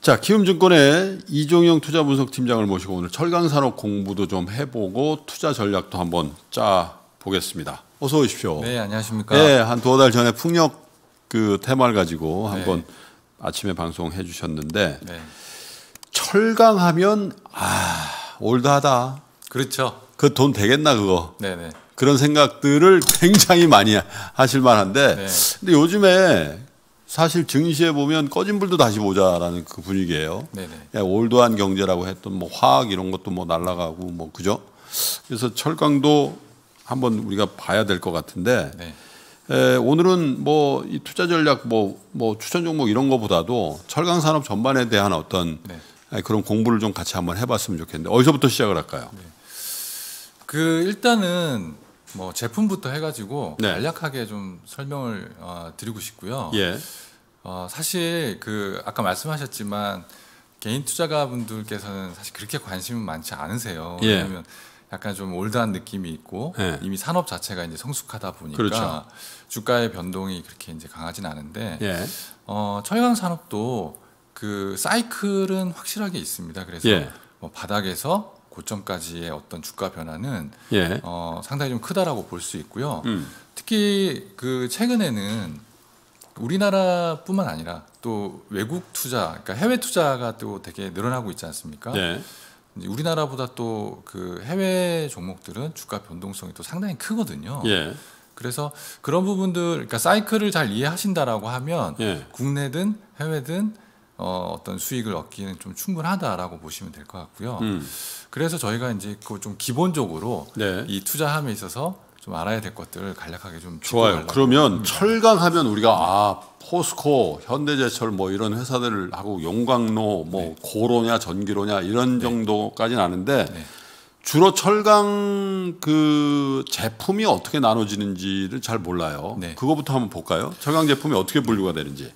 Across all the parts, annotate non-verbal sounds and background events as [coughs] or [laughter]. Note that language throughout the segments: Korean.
자, 키움증권의 이종영 투자분석팀장을 모시고 오늘 철강산업 공부도 좀 해보고 투자 전략도 한번 짜 보겠습니다. 어서 오십시오. 네, 안녕하십니까. 네, 예, 한두달 전에 풍력 그 테마를 가지고 한번 네. 아침에 방송해 주셨는데 네. 철강하면 아 올드하다. 그렇죠. 그 돈 되겠나 그거. 네네. 네. 그런 생각들을 굉장히 많이 하실 만한데 네. 근데 요즘에 사실 증시에 보면 꺼진 불도 다시 보자라는 그 분위기예요. 네네. 예, 올드한 경제라고 했던 뭐 화학 이런 것도 뭐 날라가고 뭐 그죠. 그래서 철강도 한번 우리가 봐야 될 것 같은데 네. 에, 예, 오늘은 뭐 이 투자 전략 뭐, 뭐 추천 종목 이런 거보다도 철강 산업 전반에 대한 어떤 네. 예, 그런 공부를 좀 같이 한번 해봤으면 좋겠는데 어디서부터 시작을 할까요? 네. 그 일단은 뭐 제품부터 해가지고 네. 간략하게 좀 설명을 어, 드리고 싶고요. 예. 어, 사실 그 아까 말씀하셨지만 개인 투자가분들께서는 사실 그렇게 관심은 많지 않으세요. 예. 왜냐면 약간 좀 올드한 느낌이 있고 예. 이미 산업 자체가 이제 성숙하다 보니까 그렇죠. 주가의 변동이 그렇게 이제 강하진 않은데 예. 어, 철강 산업도 그 사이클은 확실하게 있습니다. 그래서 예. 뭐 바닥에서 고점까지의 어떤 주가 변화는 예. 어, 상당히 좀 크다라고 볼 수 있고요. 음. 특히 그 최근에는 우리나라뿐만 아니라 또 외국 투자, 그러니까 해외 투자가 또 되게 늘어나고 있지 않습니까? 예. 우리나라보다 또 그 해외 종목들은 주가 변동성이 또 상당히 크거든요. 예. 그래서 그런 부분들, 그러니까 사이클을 잘 이해하신다라고 하면 예. 국내든 해외든 어, 어떤 수익을 얻기는 에좀 충분하다라고 보시면 될 것 같고요. 음. 그래서 저희가 이제 그 좀 기본적으로 네. 이 투자함에 있어서 좀 알아야 될 것들을 간략하게 좀 좋아요. 그러면 합 철강하면 우리가 아 포스코, 현대제철 뭐 이런 회사들을 하고 용광로 뭐 네. 고로냐 전기로냐 이런 네. 정도까지는 아는데 네. 주로 철강 그 제품이 어떻게 나눠지는지를 잘 몰라요. 네. 그거부터 한번 볼까요? 철강 제품이 어떻게 분류가 되는지.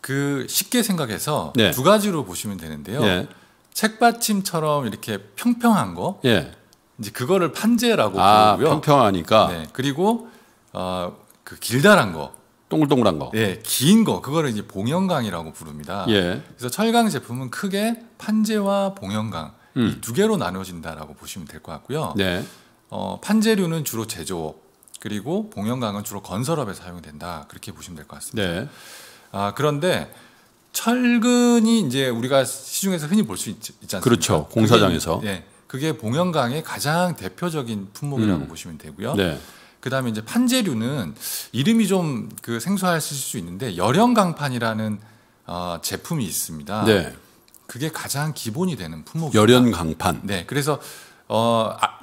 그 쉽게 생각해서 예. 두 가지로 보시면 되는데요. 예. 책받침처럼 이렇게 평평한 거, 예. 이제 그거를 판재라고 아, 부르고요. 평평하니까. 네. 그리고 어, 그 길다란 거, 동글동글한 거. 네, 긴 거. 그거를 이제 봉영강이라고 부릅니다. 예. 그래서 철강 제품은 크게 판재와 봉영강 음. 두 개로 나눠진다라고 보시면 될 것 같고요. 네. 어, 판재류는 주로 제조업 그리고 봉영강은 주로 건설업에 사용된다 그렇게 보시면 될 것 같습니다. 네. 아, 그런데 철근이 이제 우리가 시중에서 흔히 볼 수 있지 않습니까? 그렇죠. 공사장에서. 그게, 예. 그게 봉현강의 가장 대표적인 품목이라고 음. 보시면 되고요. 네. 그다음에 이제 판재류는 이름이 좀 그 생소하실 수 있는데 열형 강판이라는 어, 제품이 있습니다. 네. 그게 가장 기본이 되는 품목입니다. 열연 강판. 네. 그래서 어, 아,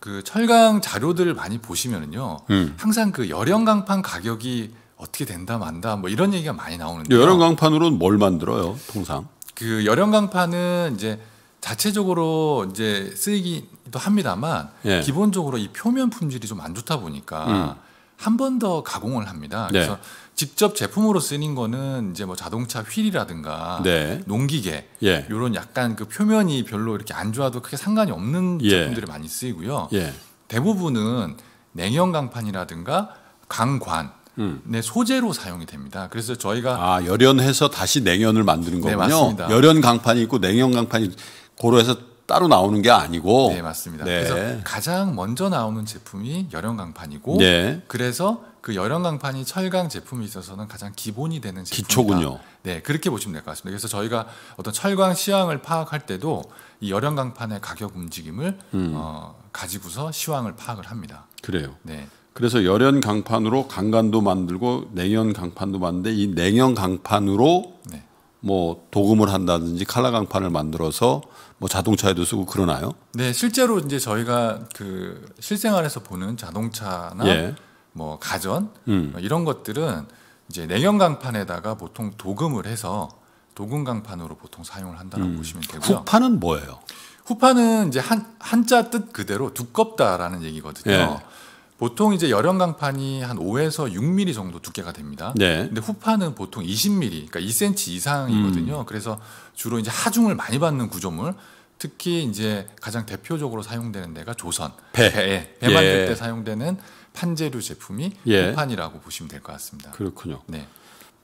그 철강 자료들을 많이 보시면은요. 음. 항상 그 열연 강판 가격이 어떻게 된다 만다 뭐 이런 얘기가 많이 나오는데 열연 강판으로는 뭘 만들어요 통상? 그 열연 강판은 이제 자체적으로 이제 쓰이기도 합니다만 예. 기본적으로 이 표면 품질이 좀 안 좋다 보니까 음. 한번 더 가공을 합니다. 네. 그래서 직접 제품으로 쓰는 거는 이제 뭐 자동차 휠이라든가 네. 농기계 예. 이런 약간 그 표면이 별로 이렇게 안 좋아도 크게 상관이 없는 예. 제품들이 많이 쓰이고요. 예. 대부분은 냉연 강판이라든가 강관 음. 네, 소재로 사용이 됩니다. 그래서 저희가 아 열연해서 다시 냉연을 만드는 네, 거군요. 네, 맞습니다. 열연 강판이 있고 냉연 강판이 고로해서 따로 나오는 게 아니고 네 맞습니다. 네. 그래서 가장 먼저 나오는 제품이 열연 강판이고 네. 그래서 그 열연 강판이 철강 제품이 있어서는 가장 기본이 되는 제품이다. 기초군요. 네 그렇게 보시면 될 것 같습니다. 그래서 저희가 어떤 철강 시황을 파악할 때도 이 열연 강판의 가격 움직임을 음. 어, 가지고서 시황을 파악을 합니다. 그래요. 네. 그래서 열연 강판으로 강간도 만들고 냉연 강판도 만드는데 이 냉연 강판으로 네. 뭐 도금을 한다든지 칼라 강판을 만들어서 뭐 자동차에도 쓰고 그러나요? 네, 실제로 이제 저희가 그 실생활에서 보는 자동차나 예. 뭐 가전 음. 뭐 이런 것들은 이제 냉연 강판에다가 보통 도금을 해서 도금 강판으로 보통 사용을 한다고 음. 보시면 되고요. 후판은 뭐예요? 후판은 이제 한 한자 뜻 그대로 두껍다라는 얘기거든요. 예. 보통 이제 열형 강판이 한 5에서 6mm 정도 두께가 됩니다. 네. 근데 후판은 보통 20mm, 그러니까 2cm 이상이거든요. 음. 그래서 주로 이제 하중을 많이 받는 구조물, 특히 이제 가장 대표적으로 사용되는 데가 조선 배, 배, 예. 배 만들 예. 때 사용되는 판재류 제품이 예. 후판이라고 보시면 될 것 같습니다. 그렇군요. 네.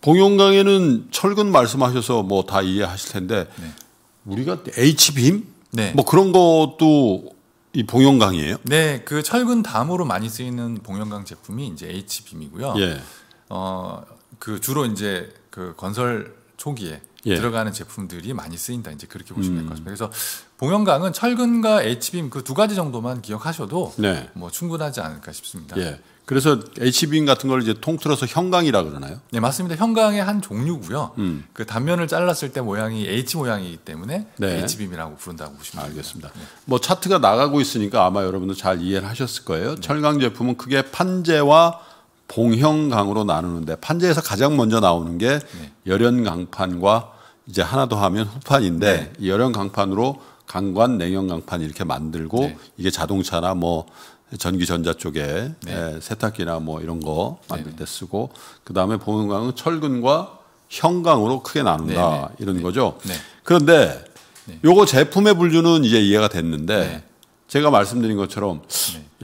봉용강에는 철근 말씀하셔서 뭐 다 이해하실 텐데 네. 우리가 H빔 네. 뭐 그런 것도 이 봉영강이에요? 네, 그 철근 담으로 많이 쓰이는 봉영강 제품이 이제 H빔이고요. 예. 어, 그 주로 이제 그 건설 초기에 예. 들어가는 제품들이 많이 쓰인다. 이제 그렇게 보시면 될것 음. 같습니다. 그래서 봉영강은 철근과 H빔 그 두 가지 정도만 기억하셔도 네. 뭐 충분하지 않을까 싶습니다. 예. 그래서 HB인 같은 걸 이제 통틀어서 형광이라 그러나요? 네, 맞습니다. 형광의 한 종류고요. 음. 그 단면을 잘랐을 때 모양이 H 모양이기 때문에 네. h b 이라고 부른다고 보시면 알겠습니다. 네. 뭐 차트가 나가고 있으니까 아마 여러분도 잘 이해를 하셨을 거예요. 네. 철강 제품은 크게 판재와 봉형강으로 나누는데 판재에서 가장 먼저 나오는 게 네. 열연강판과 이제 하나 더 하면 후판인데 네. 열연강판으로 강관, 냉연강판 이렇게 만들고 네. 이게 자동차나 뭐 전기전자 쪽에 네. 예, 세탁기나 뭐 이런 거 만들 네. 때 쓰고 그 다음에 보은강은 철근과 형광으로 크게 나눈다 네네. 네. 이런 네네. 거죠. 네네. 그런데 네. 요거 제품의 분류는 이제 이해가 됐는데 제가 말씀드린 것처럼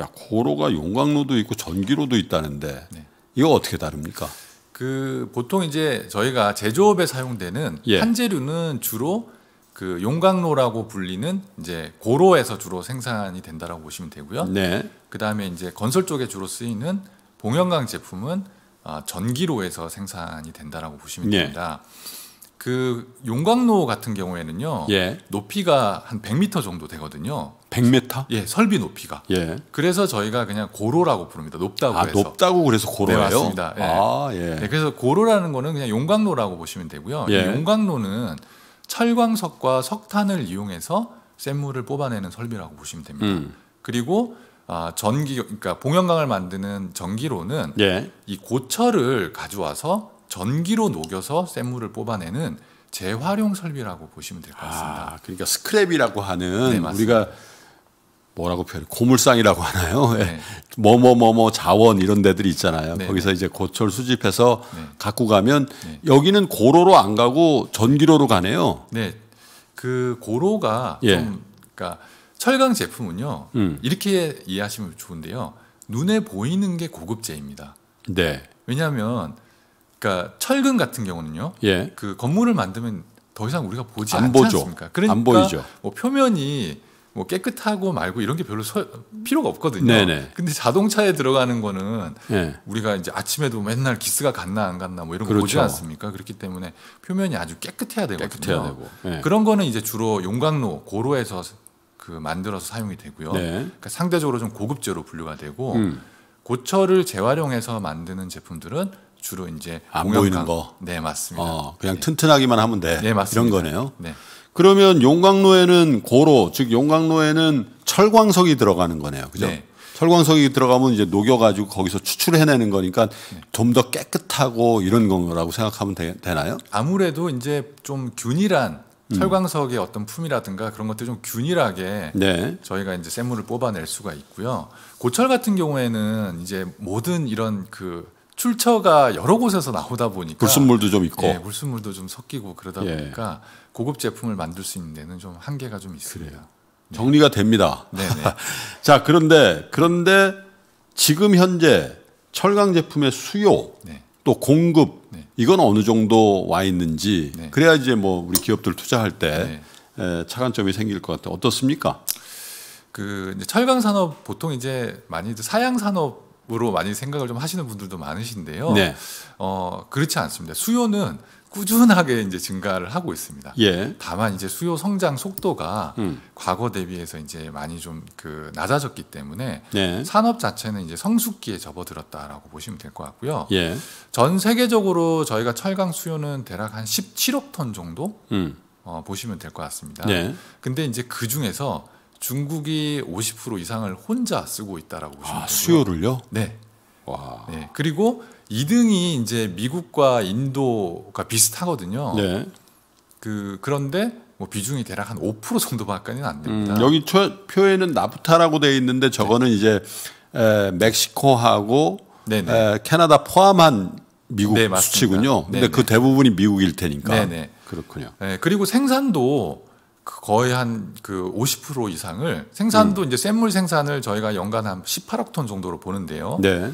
야 고로가 용광로도 있고 전기로도 있다는데 이거 어떻게 다릅니까? 그 보통 이제 저희가 제조업에 사용되는 예. 판재류는 주로 그 용광로라고 불리는 이제 고로에서 주로 생산이 된다라고 보시면 되고요. 네. 그다음에 이제 건설 쪽에 주로 쓰이는 봉영강 제품은 아, 전기로에서 생산이 된다라고 보시면 네. 됩니다. 그 용광로 같은 경우에는요. 예. 높이가 한 100m 정도 되거든요. 100m? 예, 설비 높이가. 예. 그래서 저희가 그냥 고로라고 부릅니다. 높다고 아, 해서. 높다고 그래서 고로예요? 네, 맞습니다. 예. 아, 예. 네, 그래서 고로라는 거는 그냥 용광로라고 보시면 되고요. 예. 용광로는 철광석과 석탄을 이용해서 샘물을 뽑아내는 설비라고 보시면 됩니다. 음. 그리고 아, 전기 그러니까 봉연강을 만드는 전기로는 예. 이 고철을 가져와서 전기로 녹여서 샘물을 뽑아내는 재활용 설비라고 보시면 될 것 같습니다. 아, 그러니까 스크랩이라고 하는 네, 우리가 뭐라고 표현 고물상이라고 하나요? 네. 뭐뭐뭐뭐 예. 자원 이런 데들이 있잖아요. 네. 거기서 네. 이제 고철 수집해서 네. 갖고 가면 네. 여기는 고로로 안 가고 전기로로 가네요. 네, 그 고로가 예. 좀 그러니까 철강 제품은요 음. 이렇게 이해하시면 좋은데요. 눈에 보이는 게 고급재입니다. 네. 왜냐하 그러니까 철근 같은 경우는요. 예. 그 건물을 만들면 더 이상 우리가 보지 않지 않습니까? 그러니까 안 보이죠. 뭐 표면이 뭐 깨끗하고 말고 이런 게 별로 서, 필요가 없거든요. 네네. 네. 근데 자동차에 들어가는 거는 네. 우리가 이제 아침에도 맨날 기스가 갔나 안 갔나 뭐 이런 그렇죠. 거 보지 그렇죠. 않습니까? 그렇기 때문에 표면이 아주 깨끗해야 되거든요. 깨끗해야 되고. 네. 그런 거는 이제 주로 용광로, 고로에서 그 만들어서 사용이 되고요. 네. 그러니까 상대적으로 좀고급제로 분류가 되고 음. 고철을 재활용해서 만드는 제품들은 주로 이제 안 보이는 거. 네 맞습니다. 어, 그냥 네. 튼튼하기만 하면 돼. 네 맞습니다. 이런 거네요. 네. 그러면 용광로에는 고로, 즉 용광로에는 철광석이 들어가는 거네요. 그죠? 네. 철광석이 들어가면 이제 녹여가지고 거기서 추출해내는 거니까 네. 좀더 깨끗하고 이런 거라고 생각하면 되, 나요 아무래도 이제 좀 균일한 음. 철광석의 어떤 품이라든가 그런 것들 좀 균일하게 네. 저희가 이제 샘물을 뽑아낼 수가 있고요. 고철 같은 경우에는 이제 모든 이런 그 출처가 여러 곳에서 나오다 보니까 물순물도 좀 있고 예, 물순물도 좀 섞이고 그러다 예. 보니까 고급 제품을 만들 수 있는 데는 좀 한계가 좀 있습니다. 그래요. 정리가 됩니다. [laughs] 자, 그런데 그런데 지금 현재 철강 제품의 수요 네. 또 공급 네. 이건 어느 정도 와 있는지 네. 그래야 이뭐 우리 기업들 투자할 때 네. 에, 차관점이 생길 것 같아요. 어떻습니까? 그 철강 산업 보통 이제 많이 사양 산업으로 많이 생각을 좀 하시는 분들도 많으신데요. 네. 어, 그렇지 않습니다. 수요는 꾸준하게 이제 증가를 하고 있습니다. 예. 다만 이제 수요 성장 속도가 음. 과거 대비해서 이제 많이 좀 그 낮아졌기 때문에 예. 산업 자체는 이제 성숙기에 접어들었다라고 보시면 될 것 같고요. 예. 전 세계적으로 저희가 철강 수요는 대략 한 17억 톤 정도 음. 어, 보시면 될 것 같습니다. 네. 근데 이제 그 중에서 중국이 50% 이상을 혼자 쓰고 있다라고 보시면 아, 되고요. 수요를요? 네. 와. 네. 그리고 2등이 이제 미국과 인도가 비슷하거든요. 네. 그 그런데 뭐 비중이 대략 한 5% 정도밖에는 안 됩니다. 음, 여기 초, 표에는 나프타라고 되어 있는데 저거는 네. 이제 에, 멕시코하고 에, 캐나다 포함한 미국 네, 수치군요. 근데 그 대부분이 미국일 테니까. 네네. 그렇군요. 네, 그리고 생산도 그 거의 한 그 50% 이상을 생산도 음. 이제 샘물 생산을 저희가 연간 한 18억 톤 정도로 보는데요. 네.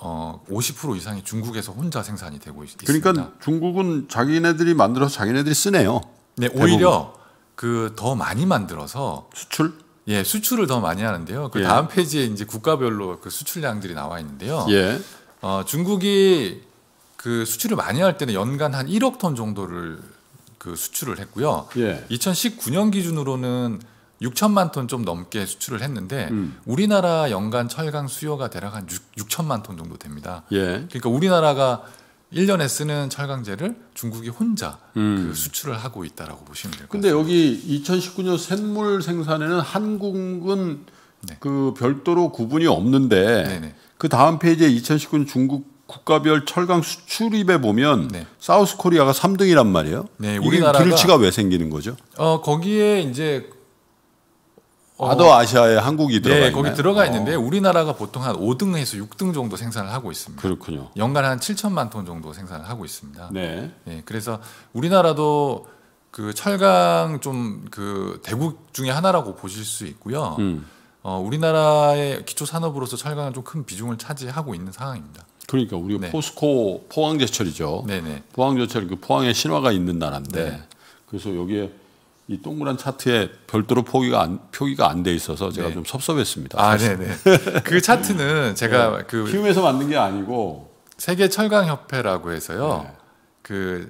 어, 50% 이상이 중국에서 혼자 생산이 되고 있, 그러니까 있습니다. 그러니까 중국은 자기네들이 만들어서 자기네들이 쓰네요. 네, 오히려 그 더 많이 만들어서 수출? 예, 수출을 더 많이 하는데요. 그 예. 다음 페이지에 이제 국가별로 그 수출량들이 나와 있는데요. 예. 어, 중국이 그 수출을 많이 할 때는 연간 한 1억 톤 정도를 그 수출을 했고요. 예. 2019년 기준으로는 6천만 톤 좀 넘게 수출을 했는데 음. 우리나라 연간 철강 수요가 대략 한 6, 천만톤 정도 됩니다. 예. 그러니까 우리나라가 1년에 쓰는 철강제를 중국이 혼자 그 음. 그 수출을 하고 있다라고 보시면 될 것 같습니다. 근데 여기 2019년 샘물 생산에는 한국은 네. 그 별도로 구분이 없는데 그 다음 페이지에 2019년 중국 국가별 철강 수출입에 보면 네. 사우스 코리아가 3등이란 말이에요. 네, 우리나라가 이게 불치가왜 생기는 거죠? 어, 거기에 이제 어, 아더 아시아에 한국이 네, 들어가 있나요? 거기 들어가 어. 있는데 어. 우리나라가 보통 한 5등에서 6등 정도 생산을 하고 있습니다. 그렇군요. 연간 한 7천만 톤 정도 생산을 하고 있습니다. 네. 네 그래서 우리나라도 그 철강 좀 그 대국 중에 하나라고 보실 수 있고요. 음. 어, 우리나라의 기초 산업으로서 철강은 좀 큰 비중을 차지하고 있는 상황입니다. 그러니까 우리 네. 포스코 포항제철이죠. 네네. 네. 포항제철 그 포항의 신화가 있는 나라인데 네. 그래서 여기에 이 동그란 차트에 별도로 포기가 안, 표기가 안 돼 있어서 제가 네. 좀 섭섭했습니다. 아, 네, 네. 그 차트는 제가 네. 그 키움에서 만든 게 아니고 세계 철강 협회라고 해서요. 네.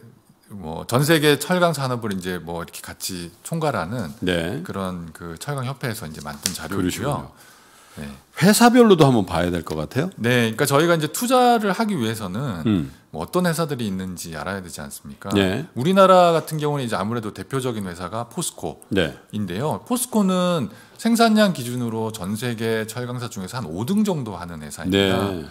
그뭐 전 세계 철강 산업을 이제 뭐 이렇게 같이 총괄하는 네. 그런 그 철강 협회에서 이제 만든 자료이고요. 네. 회사별로도 한번 봐야 될 것 같아요. 네, 그러니까 저희가 이제 투자를 하기 위해서는 음. 뭐 어떤 회사들이 있는지 알아야 되지 않습니까? 네. 우리나라 같은 경우는 이제 아무래도 대표적인 회사가 포스코인데요. 네. 포스코는 생산량 기준으로 전 세계 철강사 중에서 한 5등 정도 하는 회사입니다. 네.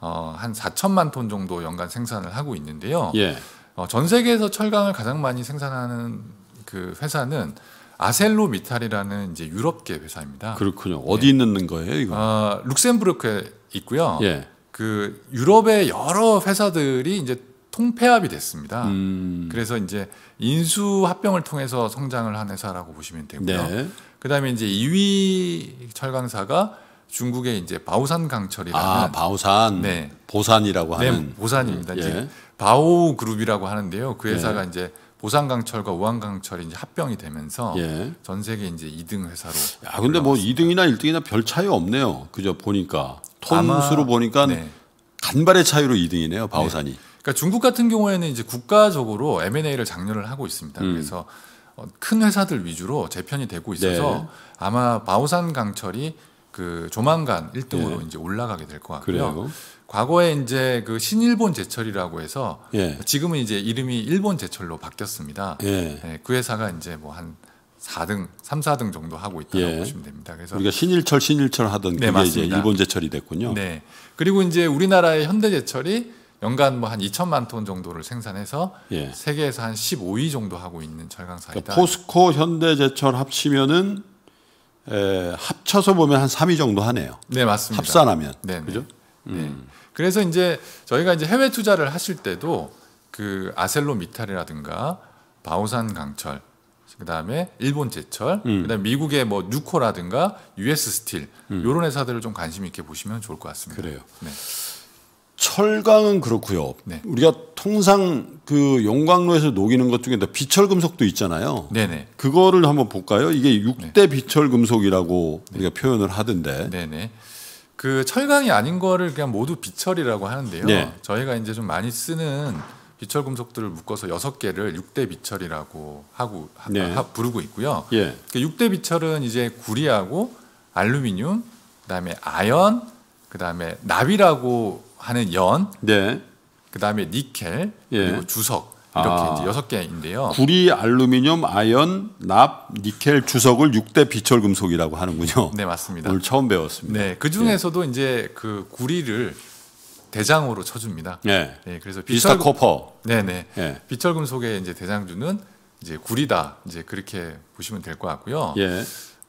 어, 한 4천만 톤 정도 연간 생산을 하고 있는데요. 예. 어, 전 세계에서 철강을 가장 많이 생산하는 그 회사는 아셀로미탈이라는 이제 유럽계 회사입니다. 그렇군요. 예. 어디 예. 있는 거예요, 이거? 아, 룩셈부르크에 있고요. 예. 그 유럽의 여러 회사들이 이제 통폐합이 됐습니다. 음. 그래서 이제 인수 합병을 통해서 성장을 한 회사라고 보시면 되고요. 네. 그다음에 이제 2위 철강사가 중국의 이제 바오산 강철이라는 아, 바오산 네. 보산이라고 네, 하는 네, 보산입니다. 예. 이제 바오 그룹이라고 하는데요. 그 예. 회사가 예. 이제 보상강철과 우한강철이 이제 합병이 되면서 예. 전 세계 이제 2등 회사로. 야, 근데 뭐 2등이나 1등이나 별 차이 없네요. 그죠? 보니까 톤수로 보니까 네. 간발의 차이로 2등이네요. 바오산이. 네. 그러니까 중국 같은 경우에는 이제 국가적으로 M&A를 장려를 하고 있습니다. 음. 그래서 어, 큰 회사들 위주로 재편이 되고 있어서 네. 아마 바오산 강철이 그 조만간 1등으로 예. 이제 올라가게 될 것 같고요. 그래요? 과거에 이제 그 신일본 제철이라고 해서 예. 지금은 이제 이름이 일본 제철로 바뀌었습니다. 예. 예, 그 회사가 이제 뭐 한 4등, 3, 4등 정도 하고 있다고 예. 보시면 됩니다. 그래서 우리가 신일철, 신일철 하던 네, 그게 이제 일본 제철이 됐군요. 네. 그리고 이제 우리나라의 현대 제철이 연간 뭐 한 2천만 톤 정도를 생산해서 예. 세계에서 한 15위 정도 하고 있는 철강사이다. 그러니까 포스코, 현대제철 합치면은 에, 합쳐서 보면 한 3위 정도 하네요. 네, 맞습니다. 합산하면. 네, 네. 그죠? 네. 음. 그래서 이제 저희가 이제 해외 투자를 하실 때도 그 아셀로 미탈이라든가 바오산 강철 그다음에 일본 제철 음. 그다음에 미국의 뭐 뉴코라든가 US 스틸 음. 요런 회사들을 좀 관심 있게 보시면 좋을 것 같습니다. 그래요. 네. 철강은 그렇고요. 네. 우리가 통상 그 용광로에서 녹이는 것 중에 비철 금속도 있잖아요. 네네. 그거를 한번 볼까요? 이게 6대 네. 비철 금속이라고 네. 우리가 표현을 하던데. 네네. 그 철강이 아닌 거를 그냥 모두 비철이라고 하는데요. 네. 저희가 이제 좀 많이 쓰는 비철 금속들을 묶어서 여섯 개를 6대 비철이라고 하고 네. 하, 부르고 있고요. 예. 그육대 비철은 이제 구리하고 알루미늄, 그다음에 아연, 그다음에 납이라고 하는 연, 네. 그다음에 니켈, 예. 그리고 주석 이렇게 아, 이제 여섯 개인데요. 구리, 알루미늄, 아연, 납, 니켈, 주석을 6대 비철 금속이라고 하는군요. 네, 맞습니다. 오늘 처음 배웠습니다. 네, 그 중에서도 예. 이제 그 구리를 대장으로 쳐줍니다. 네, 예. 그래서 비스타 커퍼. 네, 네. 예. 비철 금속의 이제 대장주는 이제 구리다. 이제 그렇게 보시면 될 것 같고요. 예.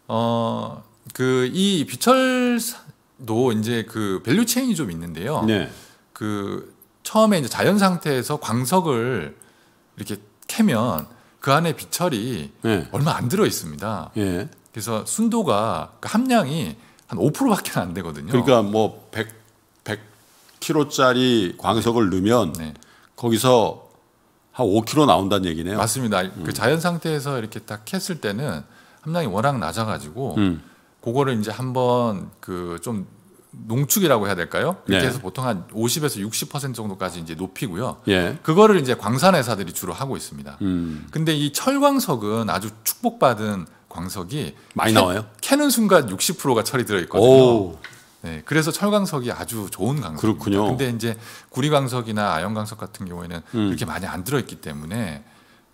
어, 그 이 비철도 이제 그 밸류 체인이 좀 있는데요. 네. 그 처음에 이제 자연 상태에서 광석을 이렇게 캐면 그 안에 비철이 예. 얼마 안 들어 있습니다. 예. 그래서 순도가 그 함량이 한 5%밖에 안 되거든요. 그러니까 뭐 100, 100kg짜리 광석을 넣으면 네. 거기서 한 5kg 나온다는 얘기네요. 맞습니다. 음. 그 자연 상태에서 이렇게 딱 캤을 때는 함량이 워낙 낮아가지고 음. 그거를 이제 한번 그좀 농축이라고 해야 될까요? 그렇게 예. 해서 보통 한 50에서 60% 정도까지 이제 높이고요. 예. 그거를 이제 광산 회사들이 주로 하고 있습니다. 음. 근데 이 철광석은 아주 축복받은 광석이 많이 캐, 나와요. 캐는 순간 60%가 철이 들어 있거든요. 네, 그래서 철광석이 아주 좋은 광석. 그렇군요. 근데 이제 구리광석이나 아연광석 같은 경우에는 음. 그렇게 많이 안 들어 있기 때문에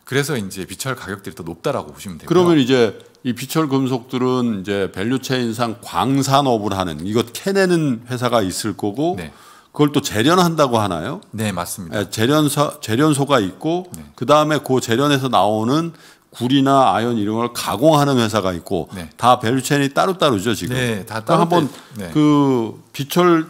그래서 이제 비철 가격들이 더 높다라고 보시면 되고요. 그러면 이제 이 비철 금속들은 이제 밸류체인상 광산업을 하는 이것 캐내는 회사가 있을 거고 네. 그걸 또 재련한다고 하나요? 네, 맞습니다. 예, 재련소 재련소가 있고 네. 그다음에 그 재련에서 나오는 구리나 아연 이런 걸 가공하는 회사가 있고 네. 다 밸류체인이 따로따로죠, 지금. 네, 다 따로. 한번 네. 그 비철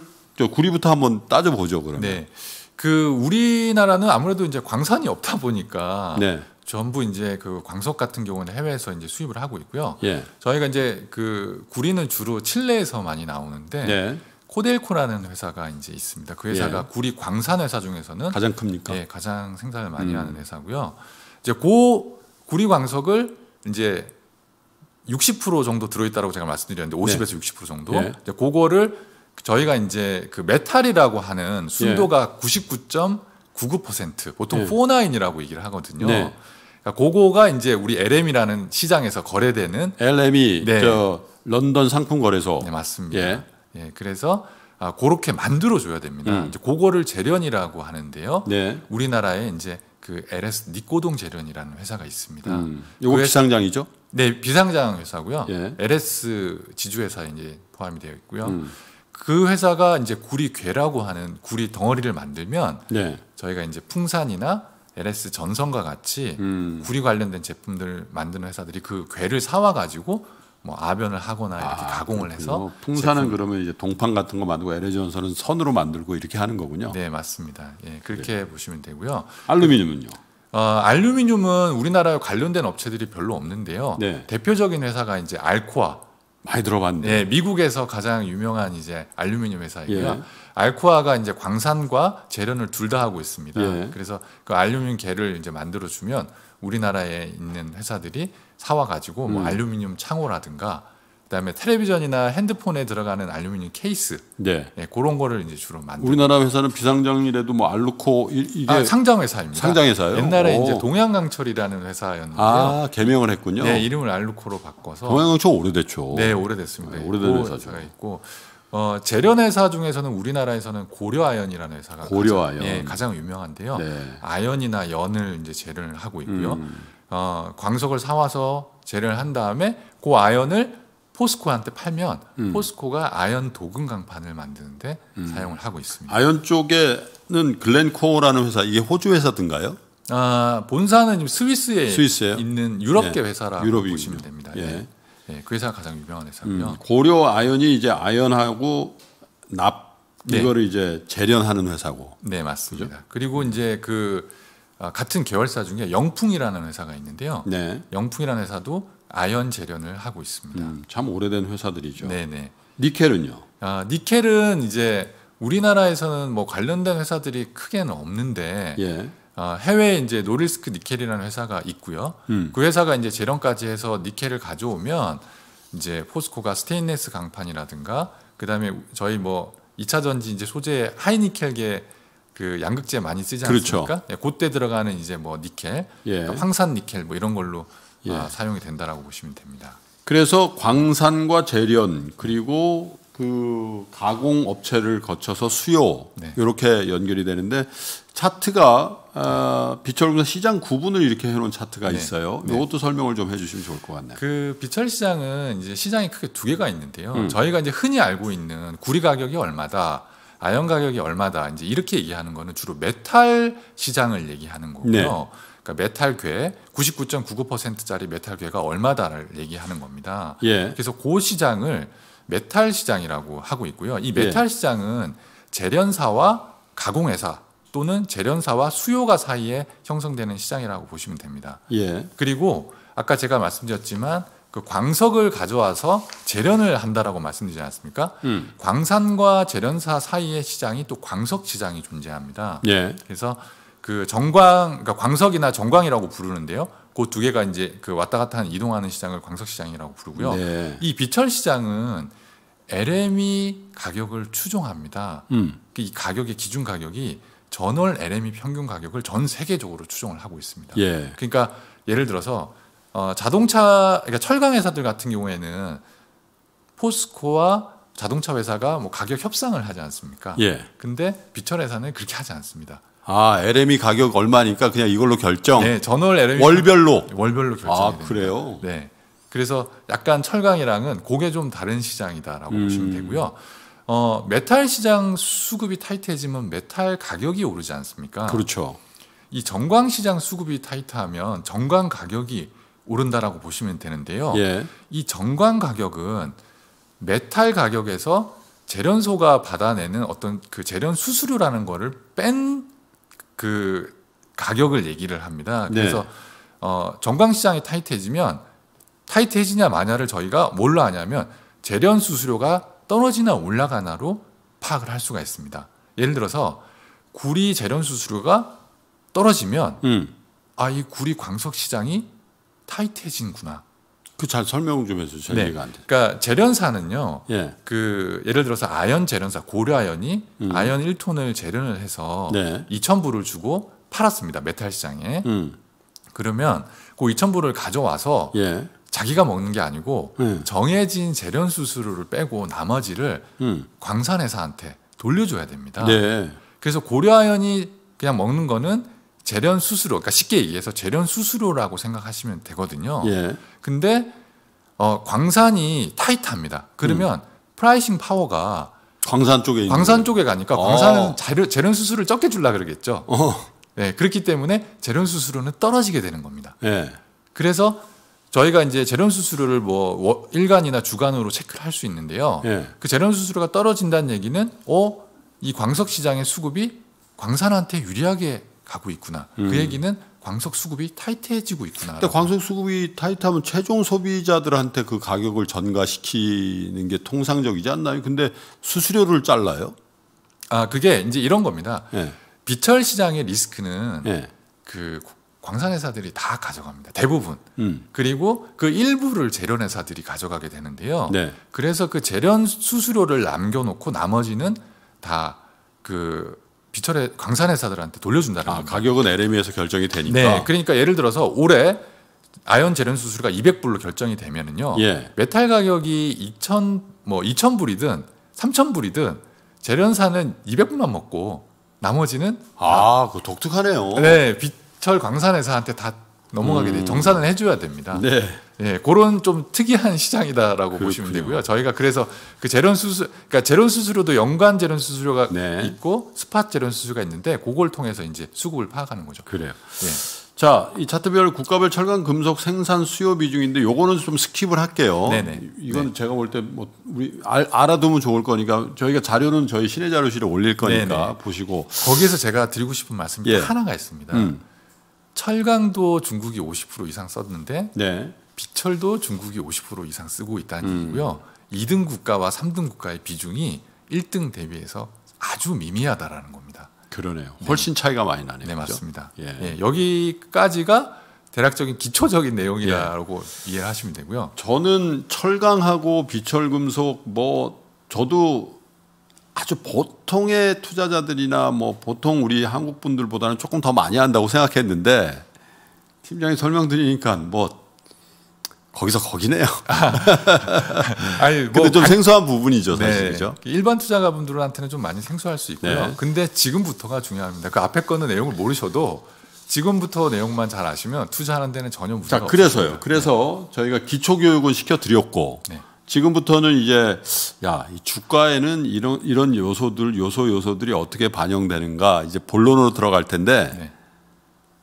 구리부터 한번 따져 보죠, 그러면. 네. 그 우리나라는 아무래도 이제 광산이 없다 보니까 네. 전부 이제 그 광석 같은 경우는 해외에서 이제 수입을 하고 있고요. 예. 저희가 이제 그 구리는 주로 칠레에서 많이 나오는데 예. 코델코라는 회사가 이제 있습니다. 그 회사가 예. 구리 광산 회사 중에서는 가장 큽니까? 예, 가장 생산을 많이 음. 하는 회사고요. 이제 고 구리 광석을 이제 60% 정도 들어있다고 라 제가 말씀드렸는데 50에서 네. 60% 정도. 예. 이제 그거를 저희가 이제 그 메탈이라고 하는 순도가 예. 99.99% 보통 예. 49이라고 얘기를 하거든요. 네. 그러니까 고거가 이제 우리 LM이라는 시장에서 거래되는 LM이 네. 저 런던 상품 거래소. 네, 맞습니다. 예. 예 그래서 아, 그렇게 만들어 줘야 됩니다. 음. 이제 그거를 재련이라고 하는데요. 네. 우리나라에 이제 그 LS 니꼬동 재련이라는 회사가 있습니다. 음. 이거 그 비상장이죠? 네, 비상장 회사고요. 예. LS 지주회사 이제 포함이 되어 있고요. 음. 그 회사가 이제 구리괴라고 하는 구리 덩어리를 만들면 네. 저희가 이제 풍산이나 LS 전선과 같이 음. 구리 관련된 제품들 만드는 회사들이 그 괴를 사와 가지고 뭐 아변을 하거나 아, 이렇게 가공을 그렇군요. 해서 풍산은 제품. 그러면 이제 동판 같은 거 만들고 LH 전선은 선으로 만들고 이렇게 하는 거군요. 네 맞습니다. 예, 그렇게 네. 보시면 되고요. 알루미늄은요? 그, 어, 알루미늄은 우리나라에 관련된 업체들이 별로 없는데요. 네. 대표적인 회사가 이제 알코아 많이 들어봤네. 네, 미국에서 가장 유명한 이제 알루미늄 회사이고요. 예. 알코아가 이제 광산과 재련을 둘 다 하고 있습니다. 예. 그래서 그 알루미늄 개를 이제 만들어 주면 우리나라에 있는 회사들이 사와 가지고 뭐 음. 알루미늄 창호라든가 그다음에 텔레비전이나 핸드폰에 들어가는 알루미늄 케이스 네. 네 그런 거를 이제 주로 만들. 우리나라 회사는 비상장이라도 뭐 알루코 이게 아, 상장 회사입니다. 상장 회사요? 옛날에 오. 이제 동양강철이라는 회사였는데 아 개명을 했군요. 네 이름을 알루코로 바꿔서 동양강철 오래됐죠. 네 오래됐습니다. 네, 오래된 회사죠. 있고 어, 재련 회사 중에서는 우리나라에서는 고려아연이라는 회사가 고려아연. 가장, 예, 가장 유명한데요. 네. 아연이나 연을 이제 재련을 하고 있고요. 음. 어, 광석을 사와서 재련을 한 다음에 그 아연을 포스코한테 팔면 음. 포스코가 아연 도금 강판을 만드는데 음. 사용을 하고 있습니다. 아연 쪽에는 글렌코어라는 회사 이게 호주 회사든가요? 아 본사는 스위스에 스위스에요? 있는 유럽계 예. 회사라고 유럽이 보시면 됩니다. 예. 예. 네, 그 회사가 가장 유명한 회사고요. 음, 고려 아연이 이제 아연하고 납 네. 이거를 이제 재련하는 회사고. 네 맞습니다. 그죠? 그리고 이제 그 아, 같은 계열사 중에 영풍이라는 회사가 있는데요. 네. 영풍이라는 회사도 아연 재련을 하고 있습니다. 음, 참 오래된 회사들이죠. 네네. 네. 니켈은요? 아, 니켈은 이제 우리나라에서는 뭐 관련된 회사들이 크게는 없는데 예. 아, 해외에 이제 노릴스크 니켈이라는 회사가 있고요. 음. 그 회사가 이제 재련까지 해서 니켈을 가져오면 이제 포스코가 스테인레스 강판이라든가 그다음에 저희 뭐 2차 전지 이제 소재 하이니켈계 그 양극재 많이 쓰지 그렇죠. 않습니까? 그렇죠. 예, 들어가는 이제 뭐 니켈, 예. 그러니까 황산 니켈 뭐 이런 걸로 아, 예. 아, 사용이 된다라고 보시면 됩니다. 그래서 광산과 재련 그리고 그 가공 업체를 거쳐서 수요 네. 이렇게 연결이 되는데 차트가 어, 아, 비철공 시장 구분을 이렇게 해놓은 차트가 네. 있어요. 이것도 네. 설명을 좀 해주시면 좋을 것 같네요. 그 비철 시장은 이제 시장이 크게 두 개가 있는데요. 음. 저희가 이제 흔히 알고 있는 구리 가격이 얼마다, 아연 가격이 얼마다 이제 이렇게 얘기하는 거는 주로 메탈 시장을 얘기하는 거고요. 네. 그러니까 메탈괴 99.99%짜리 메탈괴가 얼마다를 얘기하는 겁니다. 예. 그래서 그 시장을 메탈 시장이라고 하고 있고요. 이 예. 메탈 예. 시장은 재련사와 가공회사 또는 재련사와 수요가 사이에 형성되는 시장이라고 보시면 됩니다. 예. 그리고 아까 제가 말씀드렸지만 그 광석을 가져와서 재련을 한다라고 말씀드리지 않았습니까? 음. 광산과 재련사 사이의 시장이 또 광석 시장이 존재합니다. 예. 그래서 그 정광 그러니까 광석이나 정광이라고 부르는데요. 그 두 개가 이제 그 왔다 갔다 하는 이동하는 시장을 광석 시장이라고 부르고요. 네. 이 비철 시장은 LME 가격을 추종합니다. 음. 그 이 가격의 기준 가격이 전월 LME 평균 가격을 전 세계적으로 추종을 하고 있습니다. 예. 그러니까 예를 들어서 어, 자동차 그러니까 철강 회사들 같은 경우에는 포스코와 자동차 회사가 뭐 가격 협상을 하지 않습니까? 예. 근데 비철 회사는 그렇게 하지 않습니다. 아, LME 가격 얼마니까 그냥 이걸로 결정. 네, 전월 LME 월별로 월별로 결정. 아, 됩니다. 그래요? 네. 그래서 약간 철강이랑은 고게 좀 다른 시장이다라고 음. 보시면 되고요. 어, 메탈 시장 수급이 타이트해지면 메탈 가격이 오르지 않습니까? 그렇죠. 이 정광 시장 수급이 타이트하면 정광 가격이 오른다라고 보시면 되는데요. 예. 이 정광 가격은 메탈 가격에서 재련소가 받아내는 어떤 그 재련 수수료라는 거를 뺀 그 가격을 얘기를 합니다. 네. 그래서 네. 어, 정광 시장이 타이트해지면 타이트해지냐 마냐를 저희가 뭘로 하냐면 재련 수수료가 떨어지나 올라가나로 파악을 할 수가 있습니다. 예를 들어서 구리 재련 수수료가 떨어지면 음. 아이 구리 광석 시장이 타이트해진구나. 그 잘 설명 좀 해주세요. 잘 네. 이해안 돼. 그러니까 재련사는요. 예. 그 예를 들어서 아연 재련사 고려아연이 음. 아연 1톤을 재련을 해서 네. 2 0 0불을 주고 팔았습니다. 메탈 시장에. 음. 그러면 그 이천불을 가져와서 예. 자기가 먹는 게 아니고 음. 정해진 재련 수수료를 빼고 나머지를 음. 광산회사한테 돌려줘야 됩니다. 네. 그래서 고려아연이 그냥 먹는 거는 재련 수수료, 그러니까 쉽게 얘기해서 재련 수수료라고 생각하시면 되거든요. 예. 근데 어, 광산이 타이트합니다. 그러면 음. 프라이싱 파워가 광산 쪽에 광산 쪽에 가니까 광산은 어. 재련 수수료를 적게 줄라 그러겠죠. 어. 네, 그렇기 때문에 재련 수수료는 떨어지게 되는 겁니다. 네. 그래서 저희가 이제 재련 수수료를 뭐 일간이나 주간으로 체크를 할 수 있는데요. 네. 그 재련 수수료가 떨어진다는 얘기는 어, 이 광석 시장의 수급이 광산한테 유리하게 가고 있구나. 그 음. 그 얘기는 광석 수급이 타이트해지고 있구나. 근데 광석 수급이 타이트하면 최종 소비자들한테 그 가격을 전가시키는 게 통상적이지 않나요? 근데 수수료를 잘라요? 아, 그게 이제 이런 겁니다. 네. 비철 시장의 리스크는 네. 그 광산회사들이 다 가져갑니다. 대부분. 음. 그리고 그 일부를 재련회사들이 가져가게 되는데요. 네. 그래서 그 재련 수수료를 남겨놓고 나머지는 다 그 비철의 광산회사들한테 돌려준다는 아, 가격은 LME에서 결정이 되니까. 네. 그러니까 예를 들어서 올해 아연 재련 수수료가 200불로 결정이 되면은요. 예. 메탈 가격이 2,000뭐 2,000불이든 3,000불이든 재련사는 200불만 먹고 나머지는 아, 그 독특하네요. 네, 비철 광산회사한테 다 넘어가게 음. 돼 정산을 해줘야 됩니다. 네. 예, 그런 좀 특이한 시장이다라고 그렇군요. 보시면 되고요. 저희가 그래서 그 재련 수수, 그러니까 재련 수수료도 연관 재련 수수료가 네. 있고 스팟 재련 수수료가 있는데 그걸 통해서 이제 수급을 파악하는 거죠. 그래요. 예. 자, 이 차트별 국가별 철강 금속 생산 수요 비중인데 요거는 좀 스킵을 할게요. 네네. 이건 네. 제가 볼 때 뭐 우리 알, 아두면 좋을 거니까 저희가 자료는 저희 신의 자료실에 올릴 거니까 네네. 보시고 거기에서 제가 드리고 싶은 말씀이 예. 하나가 있습니다. 음. 철강도 중국이 50% 이상 썼는데 네. 비철도 중국이 50% 이상 쓰고 있다는 음. 얘기고요. 2등 국가와 3등 국가의 비중이 1등 대비해서 아주 미미하다라는 겁니다. 그러네요. 훨씬 네. 차이가 많이 나네요. 네, 그렇죠? 맞습니다. 예. 예. 여기까지가 대략적인 기초적인 내용이라고 예. 이해 하시면 되고요. 저는 철강하고 비철금속 뭐 저도 아주 보통의 투자자들이나 뭐 보통 우리 한국 분들보다는 조금 더 많이 한다고 생각했는데 팀장이 설명 드리니까 뭐 거기서 거기네요. [laughs] 아니, 뭐 근데 좀 생소한 부분이죠, 사실 네. 그죠? 일반 투자자분들한테는 좀 많이 생소할 수 있고요. 네. 근데 지금부터가 중요합니다. 그 앞에 거는 내용을 모르셔도 지금부터 내용만 잘 아시면 투자하는 데는 전혀 문제가 없어요. 그래서요. 없습니다. 그래서 네. 저희가 기초 교육은 시켜 드렸고 네. 지금부터는 이제 야, 이 주가에는 이런 이런 요소들 요소 요소들이 어떻게 반영되는가 이제 본론으로 들어갈 텐데 네.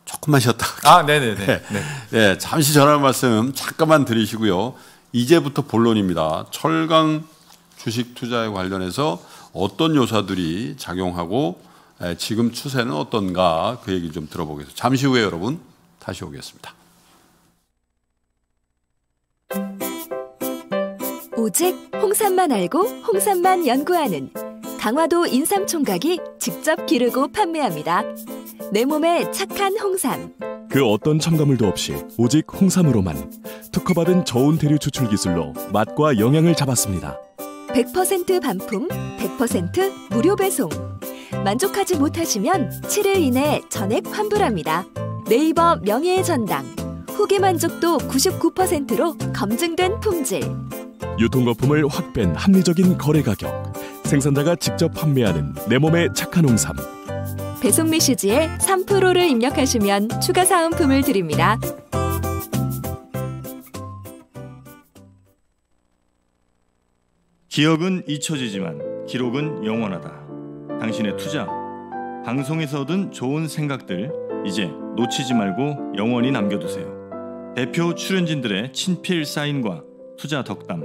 조금만 쉬었다. 아, 네네네. 네. 네. 네. 잠시 전할 말씀 잠깐만 들으시고요. 이제부터 본론입니다. 철강 주식 투자에 관련해서 어떤 요사들이 작용하고 지금 추세는 어떤가 그 얘기 좀 들어보겠습니다. 잠시 후에 여러분 다시 오겠습니다. 오직 홍삼만 알고 홍삼만 연구하는 강화도 인삼총각이 직접 기르고 판매합니다. 내 몸에 착한 홍삼. 그 어떤 첨가물도 없이 오직 홍삼으로만 특허받은 저온 대류 추출 기술로 맛과 영양을 잡았습니다. 100% 반품, 100% 무료 배송. 만족하지 못하시면 7일 이내 에 전액 환불합니다. 네이버 명예의 전당. 후기 만족도 99%로 검증된 품질. 유통거품을 확 뺀 합리적인 거래 가격. 생산자가 직접 판매하는 내몸에 착한 홍삼. 배송 메시지에 3%를 입력하시면 추가 사은품을 드립니다. 기억은 잊혀지지만 기록은 영원하다. 당신의 투자, 방송에서 얻은 좋은 생각들 이제 놓치지 말고 영원히 남겨두세요. 대표 출연진들의 친필 사인과 투자 덕담,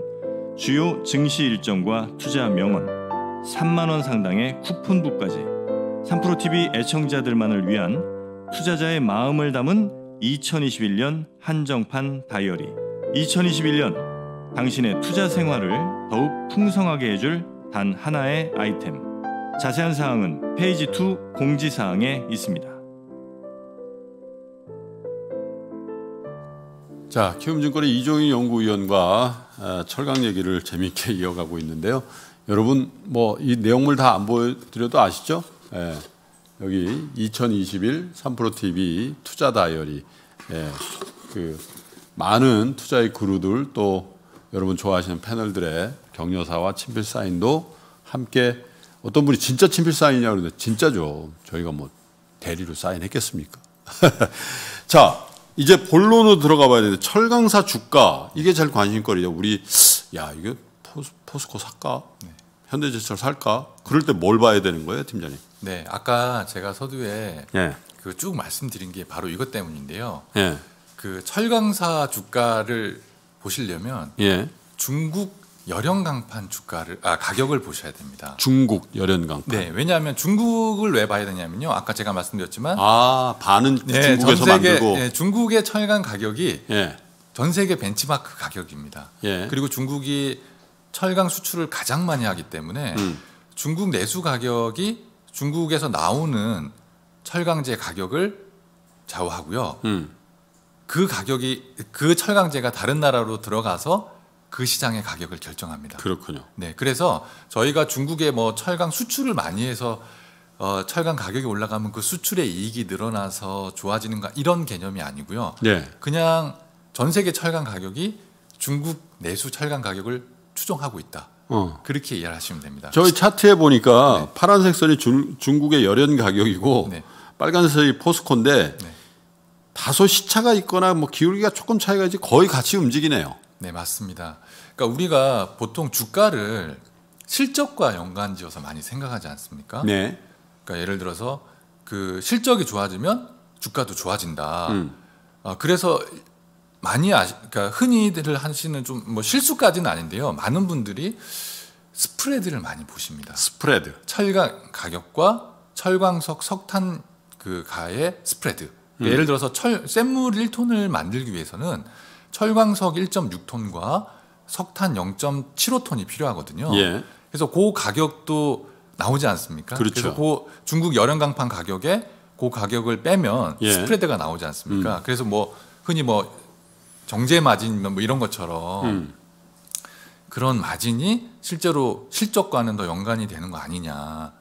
주요 증시 일정과 투자 명언, 3만 원 상당의 쿠폰북까지 3프로 TV 애청자들만을 위한 투자자의 마음을 담은 2021년 한정판 다이어리 2021년 당신의 투자 생활을 더욱 풍성하게 해줄 단 하나의 아이템 자세한 사항은 페이지 2 공지사항에 있습니다. 자, 키움증권의 이종인 연구위원과 아, 철강 얘기를 재미있게 [laughs] 이어가고 있는데요. 여러분 뭐 이 내용물 다 안 보여드려도 아시죠? 예, 여기 2021 3프로TV 투자 다이어리 예, 그 많은 투자의 그루들 또 여러분 좋아하시는 패널들의 격려사와 친필 사인도 함께 어떤 분이 진짜 친필 사인이냐 그러는데 진짜죠. 저희가 뭐 대리로 사인했겠습니까? [laughs] 자, 이제 본론으로 들어가 봐야 되는데 철강사 주가 이게 제일 관심거리죠. 우리 야 이거 포스, 포스코 살까? 네. 현대제철 살까? 그럴 때 뭘 봐야 되는 거예요, 팀장님? 네, 아까 제가 서두에 예. 그쭉 말씀드린 게 바로 이것 때문인데요. 예. 그 철강사 주가를 보시려면 예. 중국 열연 강판 주가를 아 가격을 보셔야 됩니다. 중국 열연 강판. 네, 왜냐하면 중국을 왜 봐야 되냐면요. 아까 제가 말씀드렸지만 아 반은 네, 중국에서 세계, 만들고 네, 중국의 철강 가격이 예. 전 세계 벤치마크 가격입니다. 예. 그리고 중국이 철강 수출을 가장 많이 하기 때문에 음. 중국 내수 가격이 중국에서 나오는 철강제 가격을 좌우하고요. 음. 그 가격이 그 철강제가 다른 나라로 들어가서 그 시장의 가격을 결정합니다. 그렇군요. 네, 그래서 저희가 중국에 뭐 철강 수출을 많이 해서 어, 철강 가격이 올라가면 그 수출의 이익이 늘어나서 좋아지는가 이런 개념이 아니고요. 네. 그냥 전 세계 철강 가격이 중국 내수 철강 가격을 추종하고 있다. 어. 그렇게 이해를 하시면 됩니다. 저희 차트에 보니까 네. 파란색 선이 중, 중국의 열연 가격이고 네. 빨간색이 포스코인데 네. 다소 시차가 있거나 뭐 기울기가 조금 차이가 있지 거의 같이 움직이네요. 네 맞습니다. 그러니까 우리가 보통 주가를 실적과 연관지어서 많이 생각하지 않습니까? 네. 그러니까 예를 들어서 그 실적이 좋아지면 주가도 좋아진다. 음. 아, 그래서 많이 아시, 그러니까 흔히들 하시는 좀 뭐 실수까지는 아닌데요. 많은 분들이 스프레드를 많이 보십니다. 스프레드. 철강 가격과 철광석 석탄 그 가의 스프레드. 음. 예를 들어서 철 샘물 1톤을 만들기 위해서는 철광석 1.6톤과 석탄 0.75톤이 필요하거든요. 예. 그래서 그 가격도 나오지 않습니까? 그렇죠. 그래서 그 중국 열연 강판 가격에 그 가격을 빼면 예. 스프레드가 나오지 않습니까? 음. 그래서 뭐 흔히 뭐 정제 마진 뭐 이런 것처럼 음. 그런 마진이 실제로 실적과는 더 연관이 되는 거 아니냐라고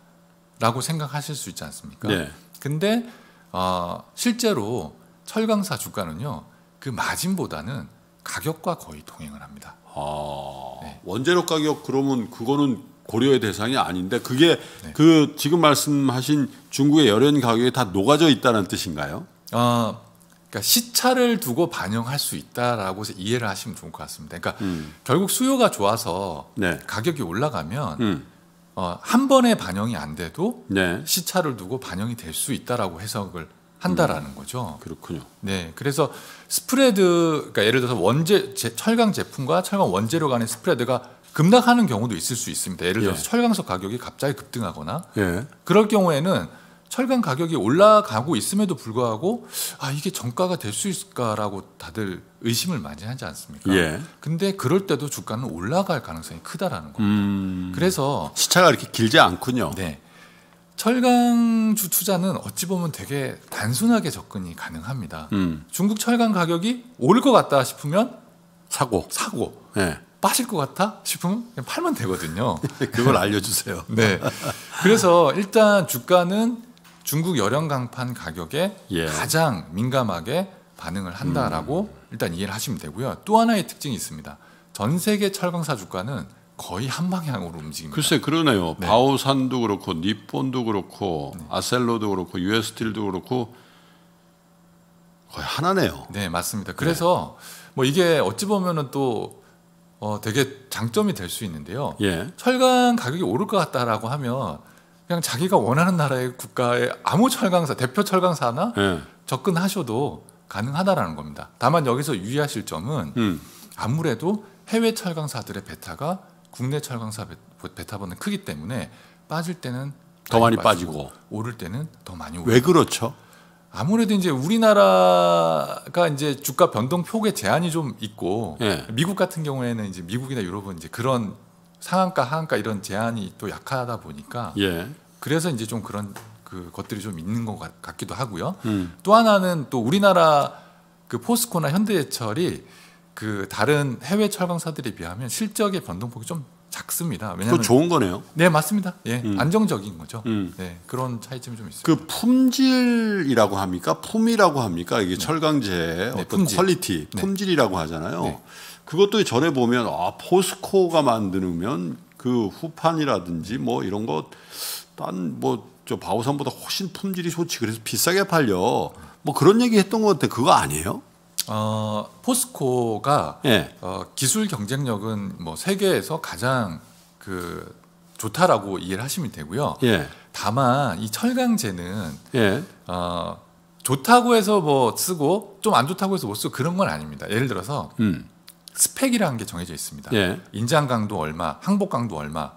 생각하실 수 있지 않습니까? 네. 근데 어, 실제로 철강사 주가는요 그 마진보다는 가격과 거의 동행을 합니다. 아, 네. 원재료 가격 그러면 그거는 고려의 대상이 아닌데 그게 네. 그 지금 말씀하신 중국의 열연 가격에 다 녹아져 있다는 뜻인가요? 어, 그러니까 시차를 두고 반영할 수 있다라고 해서 이해를 하시면 좋을 것 같습니다. 그러니까 음. 결국 수요가 좋아서 네. 가격이 올라가면 음. 어, 한 번에 반영이 안 돼도 네. 시차를 두고 반영이 될 수 있다라고 해석을 한다라는 음. 거죠. 그렇군요. 네, 그래서 스프레드, 그러니까 예를 들어서 원재 제, 철강 제품과 철강 원재료 간의 스프레드가 급락하는 경우도 있을 수 있습니다. 예를 들어서 예. 철강석 가격이 갑자기 급등하거나 예. 그럴 경우에는 철강 가격이 올라가고 있음에도 불구하고 아 이게 정가가 될 수 있을까라고 다들 의심을 많이 하지 않습니까? 예. 근데 그럴 때도 주가는 올라갈 가능성이 크다라는 겁니다. 음, 그래서 시차가 이렇게 길지 않군요. 네. 철강주 투자는 어찌 보면 되게 단순하게 접근이 가능합니다. 음. 중국 철강 가격이 오를 것 같다 싶으면 사고 사고 네. 빠질 것 같아 싶으면 그냥 팔면 되거든요. [laughs] 그걸 알려주세요. 네. 그래서 일단 주가는 중국 열연 강판 가격에 예. 가장 민감하게 반응을 한다라고 음. 일단 이해를 하시면 되고요. 또 하나의 특징이 있습니다. 전 세계 철강사 주가는 거의 한 방향으로 움직입니다. 글쎄 그러네요. 네. 바오산도 그렇고 니폰도 그렇고 네. 아셀로도 그렇고 유에스틸도 그렇고 거의 하나네요. 네 맞습니다. 그래서 네. 뭐 이게 어찌 보면은 또 어, 되게 장점이 될 수 있는데요. 예. 철강 가격이 오를 것 같다라고 하면 그냥 자기가 원하는 나라의 국가의 아무 철강사 대표 철강사나 네. 접근하셔도 가능하다라는 겁니다. 다만 여기서 유의하실 점은 음. 아무래도 해외 철강사들의 베타가 국내 철강사 베타보다는 크기 때문에 빠질 때는 더 많이 빠지고, 빠지고, 오를 때는 더 많이 오고왜 그렇죠? 아무래도 이제 우리나라가 이제 주가 변동 폭의 제한이 좀 있고 네. 미국 같은 경우에는 이제 미국이나 유럽은 이제 그런 상한가 하한가 이런 제한이 또 약하다 보니까 예. 그래서 이제 좀 그런 그 것들이 좀 있는 것 같, 기도 하고요. 음. 또 하나는 또 우리나라 그 포스코나 현대해철이 그 다른 해외 철강사들에 비하면 실적의 변동폭이 좀 작습니다. 왜냐면 좋은 거네요. 네 맞습니다. 예 음. 안정적인 거죠. 음. 네 그런 차이점이 좀 있어요. 그 품질이라고 합니까? 품이라고 합니까? 이게 네. 철강제 네, 어떤 품질. 퀄리티, 네. 품질이라고 하잖아요. 네. 그것도 전에 보면 아 포스코가 만드면 는그 후판이라든지 뭐 이런 것 딴 뭐 저 바오산보다 훨씬 품질이 좋지 그래서 비싸게 팔려 뭐 그런 얘기 했던 것 같아 그거 아니에요? 어, 포스코가 네. 어, 기술 경쟁력은 뭐 세계에서 가장 그 좋다라고 이해를 하시면 되고요. 예. 다만 이 철강제는 예. 어, 좋다고 해서 뭐 쓰고 좀 안 좋다고 해서 못 쓰고 그런 건 아닙니다. 예를 들어서 음. 스펙이라는 게 정해져 있습니다. 예. 인장 강도 얼마, 항복 강도 얼마.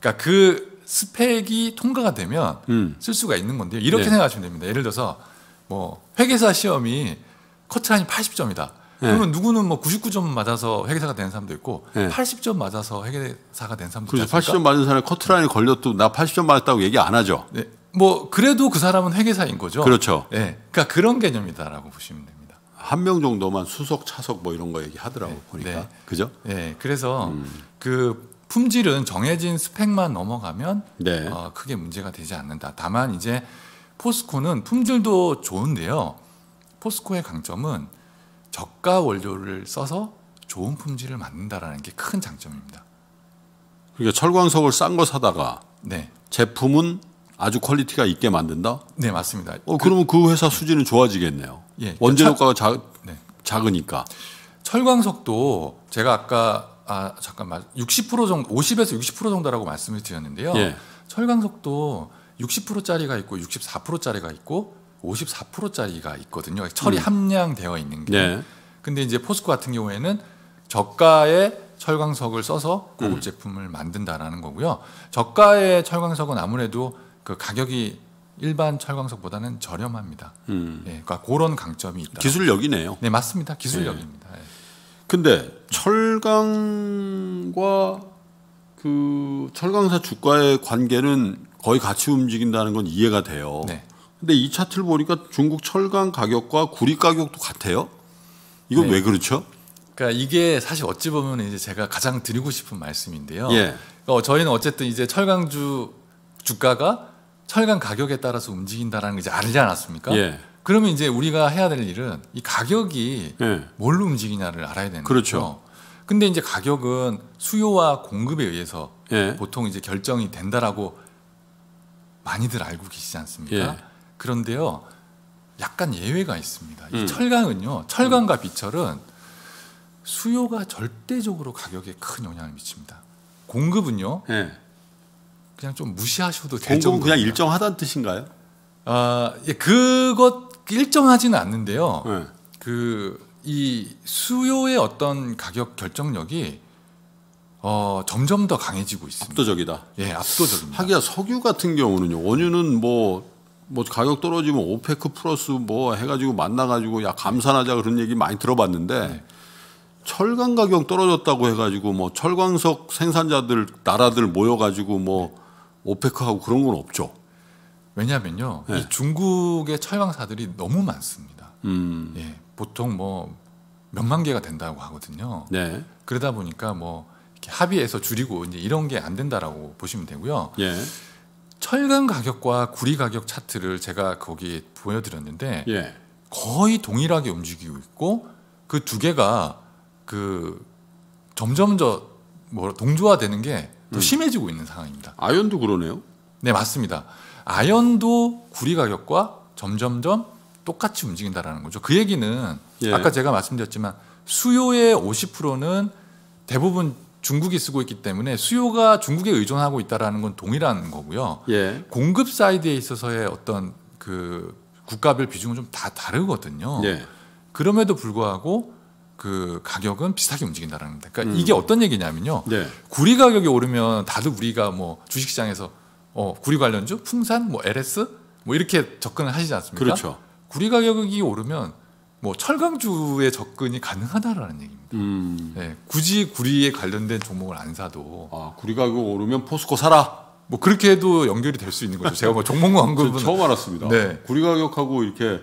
그러니까 그 스펙이 통과가 되면 음. 쓸 수가 있는 건데요. 이렇게 예. 생각하시면 됩니다. 예를 들어서 뭐 회계사 시험이 커트라인이 80점이다. 예. 그러면 예. 누구는 뭐 99점 맞아서 회계사가 되는 사람도 있고 예. 80점 맞아서 회계사가 되는 사람도 있고 80점 맞은 사람이 커트라인이 걸려도 나 80점 맞았다고 얘기 안 하죠. 네. 뭐 그래도 그 사람은 회계사인 거죠. 그렇죠. 예. 그러니까 그런 개념이다라고 보시면 돼요. 한명 정도만 수석 차석 뭐 이런 거 얘기하더라고 네. 보니까 네. 그죠? 네, 그래서 음. 그 품질은 정해진 스펙만 넘어가면 네. 어, 크게 문제가 되지 않는다. 다만 이제 포스코는 품질도 좋은데요. 포스코의 강점은 저가 원료를 써서 좋은 품질을 만든다라는 게 큰 장점입니다. 그러니까 철광석을 싼 거 사다가 네. 제품은 아주 퀄리티가 있게 만든다? 네, 맞습니다. 어, 그 그러면 그, 그 회사 수준는 좋아지겠네요. 예. 원재 효과가 네. 작으니까. 철광석도 제가 아까 아 잠깐만 60% 정도 50에서 60% 정도라고 말씀을 드렸는데요. 예. 철광석도 60%짜리가 있고 64%짜리가 있고 54%짜리가 있거든요. 철이 음. 함량되어 있는 게. 네. 근데 이제 포스코 같은 경우에는 저가의 철광석을 써서 고급 음. 제품을 만든다라는 거고요. 저가의 철광석은 아무래도 그 가격이 일반 철광석보다는 저렴합니다. 음. 예, 그러니까 그런 강점이 있다. 기술력이네요. 네, 맞습니다. 기술력입니다. 네. 예. 근데 철강과 그 철강사 주가의 관계는 거의 같이 움직인다는 건 이해가 돼요. 네. 근데 이 차트를 보니까 중국 철강 가격과 구리 가격도 같아요. 이건 네. 왜 그렇죠? 그러니까 이게 사실 어찌 보면 이제 제가 가장 드리고 싶은 말씀인데요. 예. 어, 저희는 어쨌든 이제 철강주 주가가 철강 가격에 따라서 움직인다라는 걸 이제 알지 않았습니까? 예. 그러면 이제 우리가 해야 될 일은 이 가격이 예. 뭘로 움직이냐를 알아야 되는 그렇죠. 거죠. 근데 이제 가격은 수요와 공급에 의해서 예. 보통 이제 결정이 된다라고 많이들 알고 계시지 않습니까? 예. 그런데요. 약간 예외가 있습니다. 음. 이 철강은요. 음. 철강과 비철은 수요가 절대적으로 가격에 큰 영향을 미칩니다. 공급은요. 예. 그냥 좀 무시하셔도 될 정도. 그냥 일정하다는 뜻인가요? 아, 예, 그것 일정하지는 않는데요. 네. 그이 수요의 어떤 가격 결정력이 어, 점점 더 강해지고 있습니다. 압도적이다. 예, 압도적입니다. 하기야 석유 같은 경우는요. 원유는 뭐뭐 뭐 가격 떨어지면 오페크 플러스 뭐 해가지고 만나가지고 야 감산하자 그런 얘기 많이 들어봤는데 네. 철강 가격 떨어졌다고 해가지고 뭐 철광석 생산자들 나라들 모여가지고 뭐 오페크하고 그런 건 없죠. 왜냐하면요, 네. 이 중국의 철강사들이 너무 많습니다. 음. 예, 보통 뭐 몇만 개가 된다고 하거든요. 네. 그러다 보니까 뭐 합의해서 줄이고 이제 이런 게 안 된다라고 보시면 되고요. 예. 철강 가격과 구리 가격 차트를 제가 거기 보여드렸는데 예. 거의 동일하게 움직이고 있고 그 두 개가 그 점점 저뭐 동조화되는 게더 음. 심해지고 있는 상황입니다. 아연도 그러네요. 네 맞습니다. 아연도 구리 가격과 점점점 똑같이 움직인다라는 거죠. 그 얘기는 예. 아까 제가 말씀드렸지만 수요의 50%는 대부분 중국이 쓰고 있기 때문에 수요가 중국에 의존하고 있다라는 건 동일한 거고요. 예. 공급 사이드에 있어서의 어떤 그 국가별 비중은 좀 다 다르거든요. 예. 그럼에도 불구하고 그 가격은 비슷하게 움직인다라는 데. 그러니까 음. 이게 어떤 얘기냐면요. 네. 구리 가격이 오르면 다들 우리가 뭐 주식시장에서 어, 구리 관련주, 풍산, 뭐 LS 뭐 이렇게 접근을 하시지 않습니까? 그렇죠. 구리 가격이 오르면 뭐 철강주의 접근이 가능하다라는 얘기입니다. 음. 네, 굳이 구리에 관련된 종목을 안 사도 아, 구리 가격 오르면 포스코 사라. 뭐 그렇게 해도 연결이 될 수 있는 거죠. 제가 뭐 종목 언급은 [laughs] 처음 알았습니다. 네. 구리 가격하고 이렇게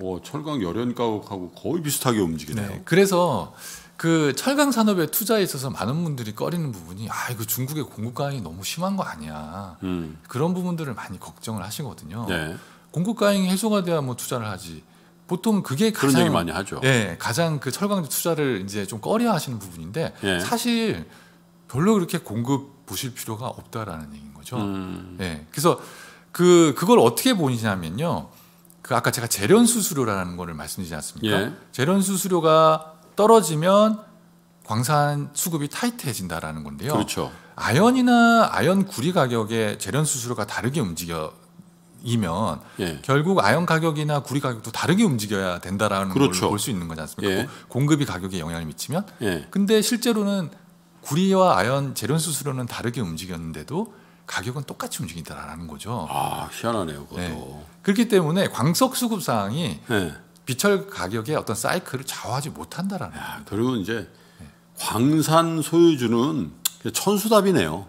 어, 철강 열연 가격하고 거의 비슷하게 움직이네요. 네, 그래서 그 철강 산업에 투자에 있어서 많은 분들이 꺼리는 부분이 아 이거 중국의 공급 과잉이 너무 심한 거 아니야 음. 그런 부분들을 많이 걱정을 하시거든요. 네. 공급 과잉이 해소가 돼야 뭐 투자를 하지. 보통 그게 가장 그런 얘기 많이 하죠. 예, 가장 그 철강 투자를 이제 좀 꺼려하시는 부분인데 예. 사실 별로 그렇게 공급 보실 필요가 없다라는 얘기인 거죠. 음. 예, 그래서 그 그걸 어떻게 보이냐면요. 그 아까 제가 재련 수수료라는 것을 말씀드리지 않습니까? 예. 재련 수수료가 떨어지면 광산 수급이 타이트해진다라는 건데요. 그렇죠. 아연이나 아연 구리 가격에 재련 수수료가 다르게 움직여 이면 예. 결국 아연 가격이나 구리 가격도 다르게 움직여야 된다라는 그렇죠. 걸볼 수 있는 거지 않습니까? 예. 공급이 가격에 영향을 미치면. 예. 근데 실제로는 구리와 아연 재련 수수료는 다르게 움직였는데도 가격은 똑같이 움직인다라는 거죠. 아 희한하네요, 그것도. 네. 그렇기 때문에 광석 수급 사항이 네. 비철 가격의 어떤 사이클을 좌우하지 못한다라는. 야, 그리고 이제 네. 광산 소유주는 천수답이네요.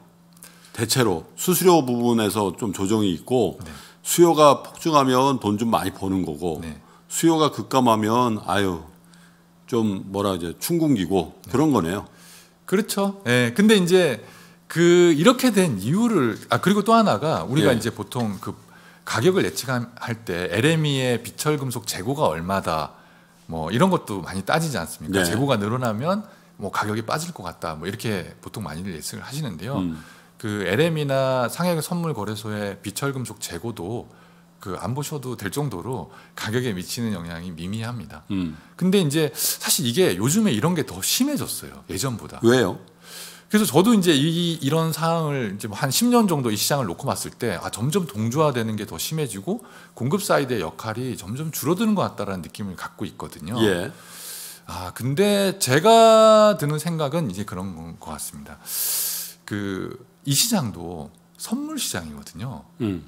대체로 수수료 부분에서 좀 조정이 있고 네. 수요가 폭증하면 돈 좀 많이 버는 거고 네. 수요가 급감하면 아유 좀 뭐라 이제 충궁기고 네. 그런 거네요. 그렇죠. 예. 근데 이제 그 이렇게 된 이유를 아 그리고 또 하나가 우리가 예. 이제 보통 그 가격을 예측할 때 LME의 비철 금속 재고가 얼마다 뭐 이런 것도 많이 따지지 않습니까? 네. 재고가 늘어나면 뭐 가격이 빠질 것 같다 뭐 이렇게 보통 많이들 예측을 하시는데요. 음. 그 LM이나 상해 선물 거래소의 비철 금속 재고도 그 안 보셔도 될 정도로 가격에 미치는 영향이 미미합니다. 음. 근데 이제 사실 이게 요즘에 이런 게 더 심해졌어요. 예전보다. 왜요? 그래서 저도 이제 이, 이런 상황을 이제 뭐 한 10년 정도 이 시장을 놓고 봤을 때 아, 점점 동조화되는 게 더 심해지고 공급 사이드의 역할이 점점 줄어드는 것 같다라는 느낌을 갖고 있거든요. 예. 아, 근데 제가 드는 생각은 이제 그런 것 같습니다. 그, 이 시장도 선물 시장이거든요. 음.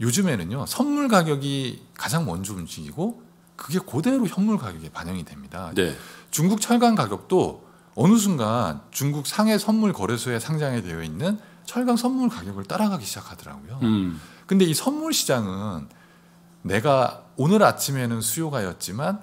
요즘에는요, 선물 가격이 가장 먼저 움직이고 그게 그대로 현물 가격에 반영이 됩니다. 네. 중국 철강 가격도 어느 순간 중국 상해 선물 거래소에 상장이 되어 있는 철강 선물 가격을 따라가기 시작하더라고요. 음. 근데 이 선물 시장은 내가 오늘 아침에는 수요가였지만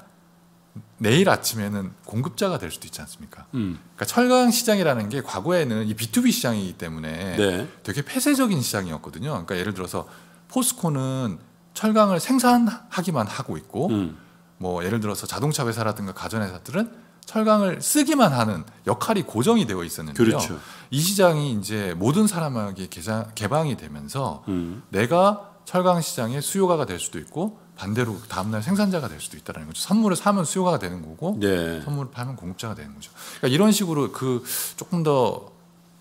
내일 아침에는 공급자가 될 수도 있지 않습니까? 음. 그러니까 철강 시장이라는 게 과거에는 이 B2B 시장이기 때문에 네. 되게 폐쇄적인 시장이었거든요. 그러니까 예를 들어서 포스코는 철강을 생산하기만 하고 있고 음. 뭐 예를 들어서 자동차 회사라든가 가전 회사들은 철강을 쓰기만 하는 역할이 고정이 되어 있었는데요. 그렇죠. 이 시장이 이제 모든 사람에게 개방이 되면서 음. 내가 철강 시장의 수요가가 될 수도 있고 반대로 다음날 생산자가 될 수도 있다는 거죠. 선물을 사면 수요가가 되는 거고 네. 선물을 팔면 공급자가 되는 거죠. 그러니까 이런 식으로 그 조금 더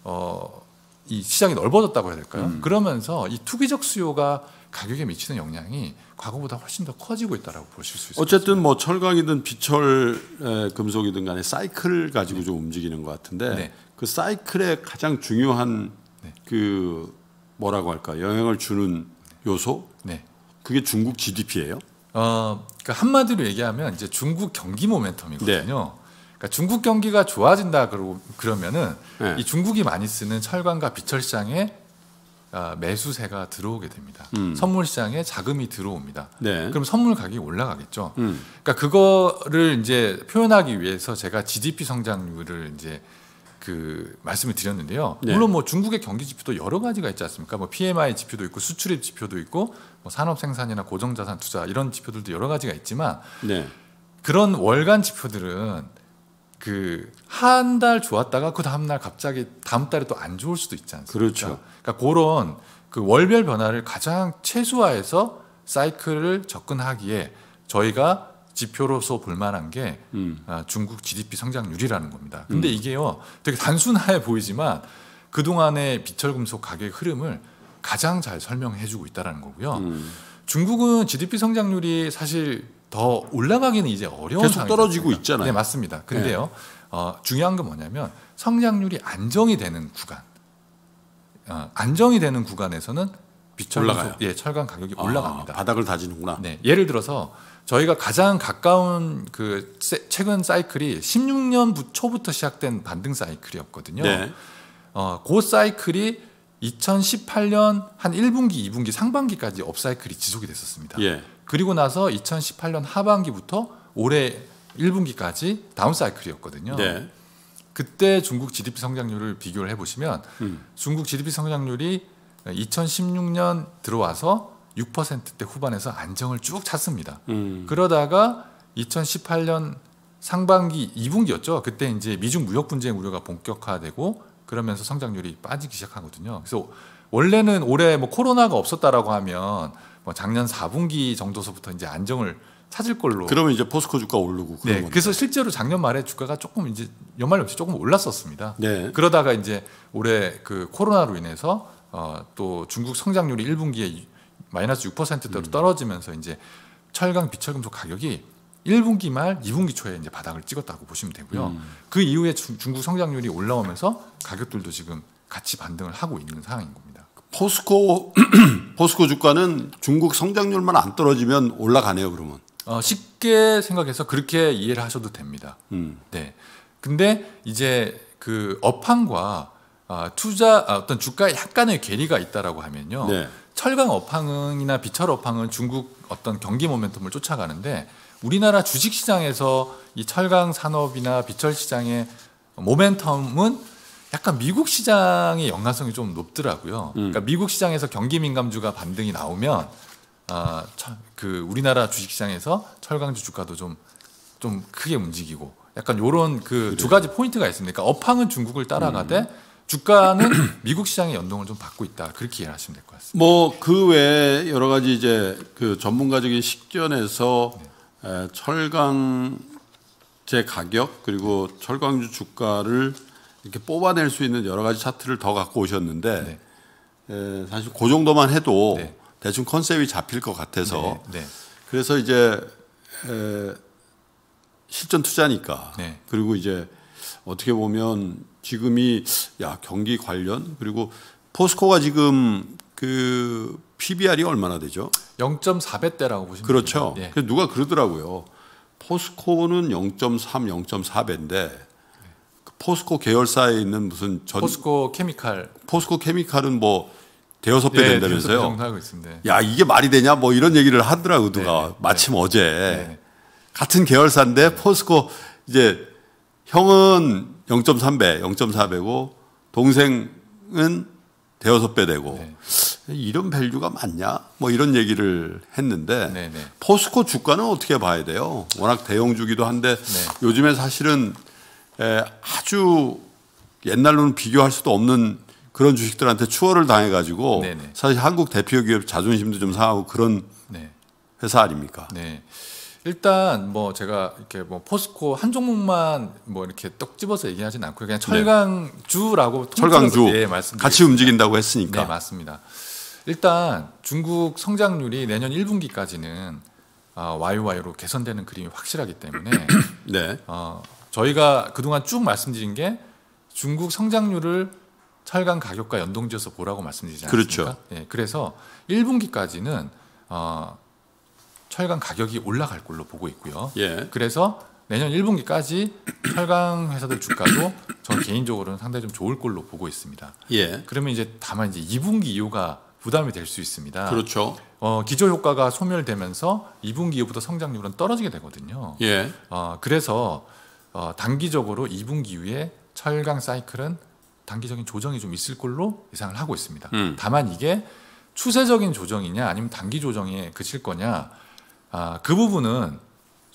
어, 이 시장이 넓어졌다고 해야 될까요? 음. 그러면서 이 투기적 수요가 가격에 미치는 영향이 과거보다 훨씬 더 커지고 있다라고 보실 수 있습니다. 어쨌든 뭐 철강이든 비철 금속이든 간에 사이클을 가지고 네. 좀 움직이는 것 같은데 네. 그 사이클의 가장 중요한 네. 그 뭐라고 할까 영향을 주는 요소 네. 그게 중국 GDP예요? 어, 그러니까 한마디로 얘기하면 이제 중국 경기 모멘텀이거든요. 네. 그러니까 중국 경기가 좋아진다 그러고 그러면은 네. 이 중국이 많이 쓰는 철강과 비철 시장의 아, 매수세가 들어오게 됩니다. 음. 선물 시장에 자금이 들어옵니다. 네. 그럼 선물 가격이 올라가겠죠. 음. 그러니까 그거를 이제 표현하기 위해서 제가 GDP 성장률을 이제 그 말씀을 드렸는데요. 네. 물론 뭐 중국의 경기 지표도 여러 가지가 있지 않습니까? 뭐 PMI 지표도 있고 수출입 지표도 있고 뭐 산업 생산이나 고정자산 투자 이런 지표들도 여러 가지가 있지만 네. 그런 월간 지표들은 그한달 좋았다가 그 다음 날 갑자기 다음 달에 또 안 좋을 수도 있지 않습니까? 그렇죠. 그러니까 그런 그 월별 변화를 가장 최소화해서 사이클을 접근하기에 저희가 지표로서 볼만한 게 음. 아, 중국 GDP 성장률이라는 겁니다. 음. 근데 음. 이게요 되게 단순해 하 보이지만 그 동안의 비철금속 가격 흐름을 가장 잘 설명해주고 있다라는 거고요. 음. 중국은 GDP 성장률이 사실 더 올라가기는 이제 어려운 계속 떨어지고 요 있잖아요. 네 맞습니다. 그런데요 네. 어, 중요한 건 뭐냐면 성장률이 안정이 되는 구간, 어, 안정이 되는 구간에서는 비철 올라가요. 예 철강 가격이 아, 올라갑니다. 바닥을 다지는구나. 네 예를 들어서 저희가 가장 가까운 그 최근 사이클이 16년 초부터 시작된 반등 사이클이었거든요. 네. 어, 그 사이클이 2018년 한 1분기, 2분기 상반기까지 업사이클이 지속이 됐었습니다. 예. 그리고 나서 2018년 하반기부터 올해 1분기까지 다운사이클이었거든요. 네. 그때 중국 GDP 성장률을 비교를 해보시면 음. 중국 GDP 성장률이 2016년 들어와서 6%대 후반에서 안정을 쭉 찾습니다. 음. 그러다가 2018년 상반기 2분기였죠. 그때 이제 미중 무역 분쟁 우려가 본격화되고 그러면서 성장률이 빠지기 시작하거든요. 그래서 원래는 올해 뭐 코로나가 없었다라고 하면 뭐 작년 4분기 정도서부터 이제 안정을 찾을 걸로. 그러면 이제 포스코 주가 오르고. 네. 건데. 그래서 실제로 작년 말에 주가가 조금 이제 연말 없이 조금 올랐었습니다. 네. 그러다가 이제 올해 그 코로나로 인해서 어, 또 중국 성장률이 1분기에 마이너스 6%대로 음. 떨어지면서 이제 철강 비철금속 가격이 1분기 말, 2분기 초에 이제 바닥을 찍었다고 보시면 되고요. 음. 그 이후에 중, 중국 성장률이 올라오면서 가격들도 지금 같이 반등을 하고 있는 상황인 겁니다. 포스코 [clears throat] 포스코 주가는 중국 성장률만 안 떨어지면 올라가네요 그러면. 어, 쉽게 생각해서 그렇게 이해를 하셔도 됩니다. 음. 네. 근데 이제 그 업황과 아, 투자 아, 어떤 주가에 약간의 괴리가 있다라고 하면요. 네. 철강 업황이나 비철 업황은 중국 어떤 경기 모멘텀을 쫓아가는데 우리나라 주식 시장에서 이 철강 산업이나 비철 시장의 모멘텀은 약간 미국 시장의 연관성이 좀 높더라고요. 음. 그러니까 미국 시장에서 경기 민감주가 반등이 나오면 아, 그 우리나라 주식 시장에서 철강주 주가도 좀좀 좀 크게 움직이고 약간 요런 그 두 가지 포인트가 있습니다. 그러니까 업황은 중국을 따라가되 음. 주가는 [clears throat] 미국 시장의 연동을 좀 받고 있다. 그렇게 이해하시면 될 것 같습니다. 뭐 그 외 여러 가지 이제 그 전문가적인 식견에서 네. 에, 철강 제 가격 그리고 철강주 주가를 이렇게 뽑아낼 수 있는 여러 가지 차트를 더 갖고 오셨는데 네. 에, 사실 그 정도만 해도 네. 대충 컨셉이 잡힐 것 같아서 네. 네. 그래서 이제 에, 실전 투자니까 네. 그리고 이제 어떻게 보면 지금이 야 경기 관련 그리고 포스코가 지금 그 PBR이 얼마나 되죠? 0.4배대라고 보시면 그렇죠. 됩 예. 누가 그러더라고요. 포스코는 0.3, 0.4배인데 포스코 계열사에 있는 무슨 전 포스코 케미칼 포스코 케미칼은 뭐 대여섯 배 네, 된다면서요? 대여섯 배 하고 있습니다. 야 이게 말이 되냐 뭐 이런 얘기를 하더라 의도가 네, 네, 네. 마침 네. 어제 같은 계열사인데 네. 포스코 이제 형은 0.3배, 0.4배고 동생은 대여섯 배 되고 이런 밸류가 맞냐? 뭐 이런 얘기를 했는데 포스코 주가는 어떻게 봐야 돼요? 워낙 대형주기도 한데 요즘에 사실은 아주 옛날로는 비교할 수도 없는 그런 주식들한테 추월을 당해가지고 네네. 네. 사실 한국 대표 기업 자존심도 좀 상하고 그런 네. 회사 아닙니까? 네. 일단 뭐 제가 이렇게 뭐 포스코 한 종목만 뭐 이렇게 떡 집어서 얘기하진 않고 그냥 네. 철강주라고 네. 철강주 예, 같이 움직인다고 했으니까 네 맞습니다. 일단 중국 성장률이 내년 1분기까지는 아, y y 로 개선되는 그림이 확실하기 때문에 [coughs] 네. 어, 저희가 그동안 쭉 말씀드린 게 중국 성장률을 철강 가격과 연동지어서 보라고 말씀드리지 않습니까? 그렇죠. 예, 그래서 1분기까지는 어, 철강 가격이 올라갈 걸로 보고 있고요. 예. 그래서 내년 1분기까지 철강 회사들 주가도 전 개인적으로는 상당히 좀 좋을 걸로 보고 있습니다. 예. 그러면 이제 다만 이제 2분기 이후가 부담이 될 수 있습니다. 그렇죠. 어, 기저 효과가 소멸되면서 2분기 이후부터 성장률은 떨어지게 되거든요. 예. 어, 그래서 어, 단기적으로 2분기 이후에 철강 사이클은 단기적인 조정이 좀 있을 걸로 예상을 하고 있습니다. 음. 다만 이게 추세적인 조정이냐 아니면 단기 조정에 그칠 거냐 아, 그 부분은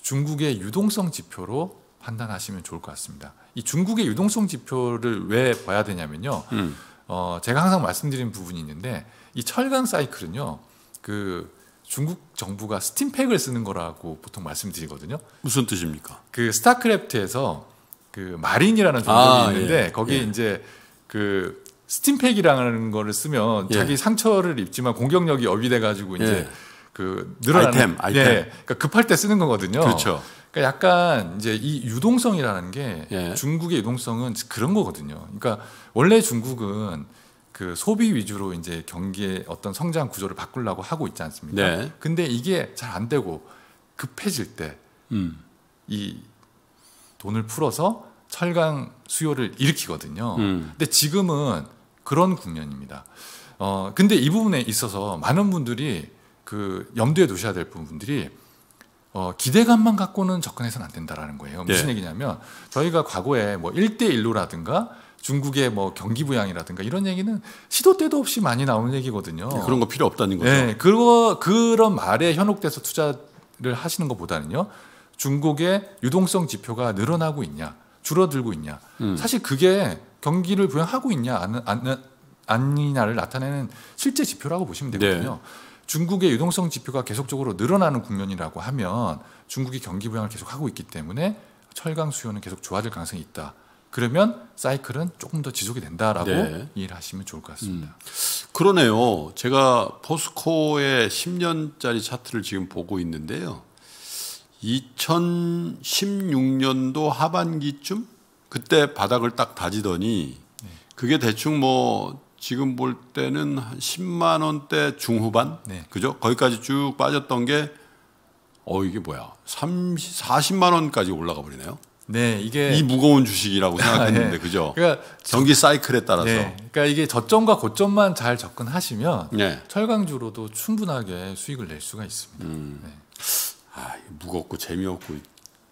중국의 유동성 지표로 판단하시면 좋을 것 같습니다. 이 중국의 유동성 지표를 왜 봐야 되냐면요. 음. 어, 제가 항상 말씀드린 부분이 있는데 이 철강 사이클은요. 그 중국 정부가 스팀팩을 쓰는 거라고 보통 말씀드리거든요. 무슨 뜻입니까? 그 스타크래프트에서 그 마린이라는 종목이 아, 예. 있는데 예. 거기 예. 이제 그 스팀팩이라는 거를 쓰면 예. 자기 상처를 입지만 공격력이 업이 돼 가지고 이제 예. 그 늘어나는 아이템, 예, 아이템. 예. 그러니까 급할 때 쓰는 거거든요. 그렇죠. 그러니까 약간 이제 이 유동성이라는 게 중국의 유동성은 그런 거거든요. 그러니까 원래 중국은 그 소비 위주로 이제 경기의 어떤 성장 구조를 바꾸려고 하고 있지 않습니까? 네. 근데 이게 잘 안 되고 급해질 때이 음. 돈을 풀어서 철강 수요를 일으키거든요. 음. 근데 지금은 그런 국면입니다. 어 근데 이 부분에 있어서 많은 분들이 그 염두에 두셔야 될 부분들이 어, 기대감만 갖고는 접근해서는 안 된다라는 거예요. 무슨 네. 얘기냐면 저희가 과거에 뭐 1대 1로라든가 중국의 뭐 경기 부양이라든가 이런 얘기는 시도 때도 없이 많이 나오는 얘기거든요. 네, 그런 거 필요 없다는 거죠. 네, 그거 그런 말에 현혹돼서 투자를 하시는 것보다는요. 중국의 유동성 지표가 늘어나고 있냐, 줄어들고 있냐. 음. 사실 그게 경기를 부양하고 있냐 안, 안, 아냐를 나타내는 실제 지표라고 보시면 네. 되거든요. 네. 중국의 유동성 지표가 계속적으로 늘어나는 국면이라고 하면 중국이 경기 부양을 계속하고 있기 때문에 철강 수요는 계속 좋아질 가능성이 있다. 그러면 사이클은 조금 더 지속이 된다라고 네. 이해를 하시면 좋을 것 같습니다. 음. 그러네요. 제가 포스코의 10년짜리 차트를 지금 보고 있는데요. 2016년도 하반기쯤 그때 바닥을 딱 다지더니 네. 그게 대충 뭐 지금 볼 때는 한 10만 원대 중후반 네. 그죠? 거기까지 쭉 빠졌던 게 어 이게 뭐야? 30, 40만 원까지 올라가 버리네요. 네, 이게 이 무거운 주식이라고 생각했는데 [laughs] 아, 네. 그죠? 그러니까 경기 사이클에 따라서. 네. 그러니까 이게 저점과 고점만 잘 접근하시면 네. 철강주로도 충분하게 수익을 낼 수가 있습니다. 음. 네. 아, 무겁고 재미없고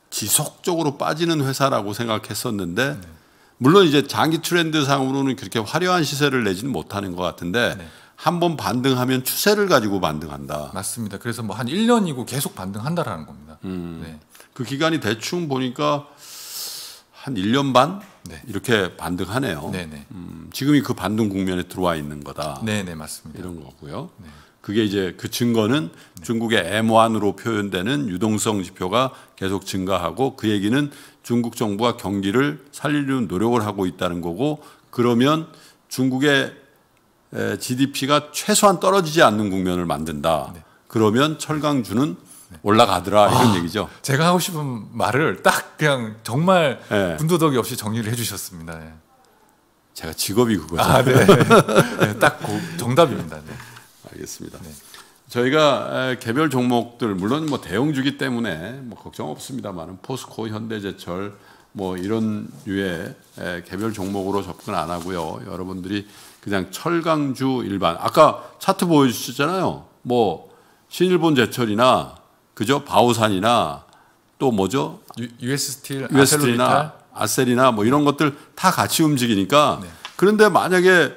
지속적으로 빠지는 회사라고 생각했었는데 네. 물론 이제 장기 트렌드상으로는 그렇게 화려한 시세를 내지는 못하는 것 같은데 네. 한번 반등하면 추세를 가지고 반등한다. 맞습니다. 그래서 뭐 한 1년이고 계속 반등한다라는 겁니다. 음. 네. 그 기간이 대충 보니까 한 1년 반 네. 이렇게 반등하네요. 네네. 네. 음, 지금이 그 반등 국면에 들어와 있는 거다. 네네 네, 맞습니다. 이런 거고요. 네. 그게 이제 그 증거는 네. 중국의 M1으로 표현되는 유동성 지표가 계속 증가하고 그 얘기는 중국 정부가 경기를 살리려는 노력을 하고 있다는 거고 그러면 중국의 GDP가 최소한 떨어지지 않는 국면을 만든다. 네. 그러면 철강주는 올라가더라 이런 아, 얘기죠. 제가 하고 싶은 말을 딱 그냥 정말 네. 군더더기 없이 정리를 해주셨습니다. 네. 제가 직업이 그거죠. 아, 네. [laughs] 예, 네. 딱그 정답입니다. 알겠습니다. 네. 저희가 개별 종목들 물론 뭐 대형주기 때문에 뭐 걱정 없습니다만은 포스코, 현대제철 뭐 이런 유의 개별 종목으로 접근 안 하고요. 여러분들이 그냥 철강주 일반 아까 차트 보여주셨잖아요. 뭐 신일본 제철이나 그죠? 바우산이나 또 뭐죠? US 스틸, US스틸이나 아셀이나 뭐 이런 것들 다 같이 움직이니까 네. 그런데 만약에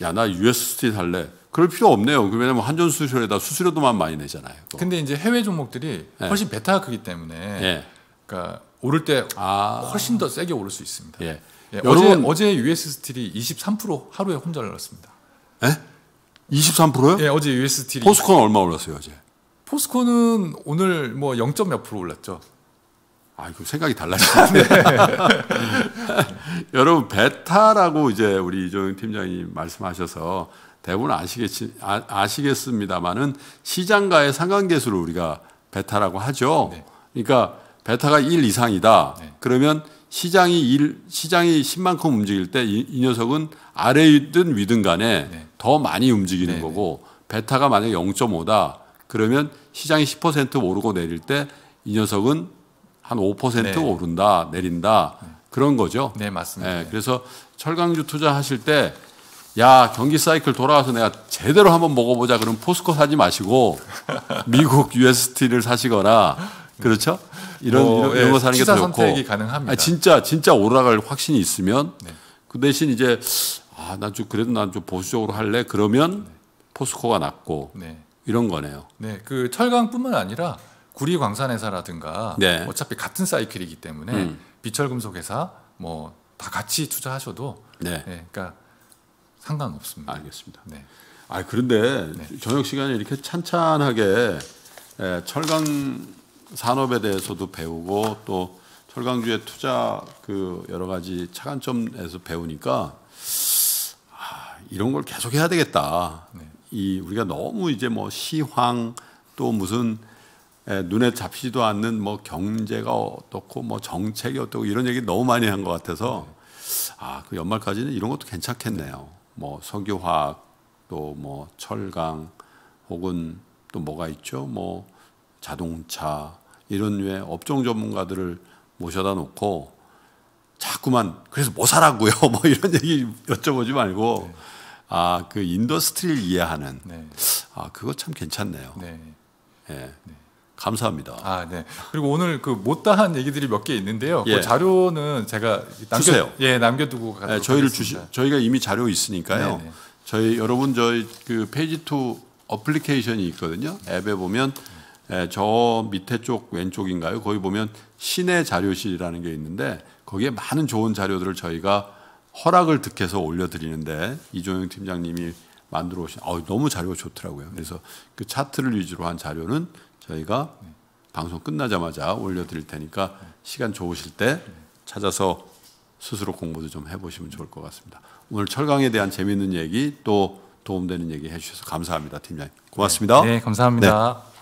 야나 US 스틸 할래. 그럴 필요 없네요. 그 왜냐면 하 한전 수수료에다 수수료도만 많이 내잖아요. 또. 근데 이제 해외 종목들이 예. 훨씬 베타가 크기 때문에 네. 그러니까 오를 때 아. 훨씬 더 세게 오를 수 있습니다. 예. 예, 여러분 어제, 어제 US 스틸이 23% 하루에 혼자 올랐습니다. 예? 23%요? 예, 어제 US 스틸이 포스코는 얼마 올랐어요, 어제? 포스코는 오늘 뭐 0점 몇 프로 올랐죠? 아, 이거 생각이 달라지는데. [laughs] 네. [laughs] 여러분, 베타라고 이제 우리 이종용 팀장님 말씀하셔서 대부분 아시겠지, 아, 아시겠습니다만은 시장과의 상관계수를 우리가 베타라고 하죠. 네. 그러니까 베타가 1 이상이다. 네. 그러면 시장이 1, 시장이 10만큼 움직일 때이 이 녀석은 아래든 위든 간에 네. 더 많이 움직이는 네, 네. 거고 베타가 만약에 0.5다. 그러면 시장이 10% 오르고 내릴 때 이 녀석은 한5% 네. 오른다 내린다 네. 그런 거죠. 네 맞습니다. 네, 그래서 철강주 투자하실 때 야 경기 사이클 돌아와서 내가 제대로 한번 먹어보자 그럼 포스코 사지 마시고 [laughs] 미국 UST를 사시거나 그렇죠? 이런 뭐, 이런, 예, 이런 거 사는 게 더 좋고 선택이 가능합니다. 아, 진짜 진짜 올라갈 확신이 있으면 네. 그 대신 이제 아 난 좀 그래도 난 좀 보수적으로 할래 그러면 네. 포스코가 낫고. 네. 이런 거네요. 네, 그 철강뿐만 아니라 구리 광산회사라든가 네. 어차피 같은 사이클이기 때문에 음. 비철금속회사 뭐 다 같이 투자하셔도 네. 네, 그러니까 상관없습니다. 알겠습니다. 네. 아 그런데 네. 저녁 시간에 이렇게 찬찬하게 에, 예, 철강 산업에 대해서도 배우고 또 철강주의 투자 그 여러 가지 차관점에서 배우니까 아, 이런 걸 계속 해야 되겠다. 네. 이 우리가 너무 이제 뭐 시황 또 무슨 눈에 잡히지도 않는 뭐 경제가 어떻고 뭐 정책이 어떻고 이런 얘기 너무 많이 한 것 같아서 아그 연말까지는 이런 것도 괜찮겠네요. 뭐 석유화학 또 뭐 철강 혹은 또 뭐가 있죠? 뭐 자동차 이런 류의 업종 전문가들을 모셔다 놓고 자꾸만 그래서 뭐 사라고요? [laughs] 뭐 이런 얘기 여쭤보지 말고 네. 아, 그 인더스트리를 이해하는. 네. 아, 그거 참 괜찮네요. 네. 예. 네. 감사합니다. 아, 네. 그리고 오늘 그 못다한 얘기들이 몇 개 있는데요. 그 예. 그 자료는 제가 남겨, 주세요. 예, 남겨두고 가도록 네, 저희를 주시, 저희가 이미 자료 있으니까요. 네네. 네. 저희 여러분 저희 그 페이지 2 어플리케이션이 있거든요. 앱에 보면 예, 저 밑에 쪽 왼쪽인가요? 거기 보면 시내 자료실이라는 게 있는데 거기에 많은 좋은 자료들을 저희가 허락을 득해서 올려드리는데 이종영 팀장님이 만들어 오신 어, 너무 자료가 좋더라고요. 그래서 그 차트를 위주로 한 자료는 저희가 방송 끝나자마자 올려드릴 테니까 시간 좋으실 때 찾아서 스스로 공부도 좀 해보시면 좋을 것 같습니다. 오늘 철강에 대한 재미있는 얘기 또 도움되는 얘기 해주셔서 감사합니다, 팀장님. 고맙습니다. 네, 네 감사합니다. 네.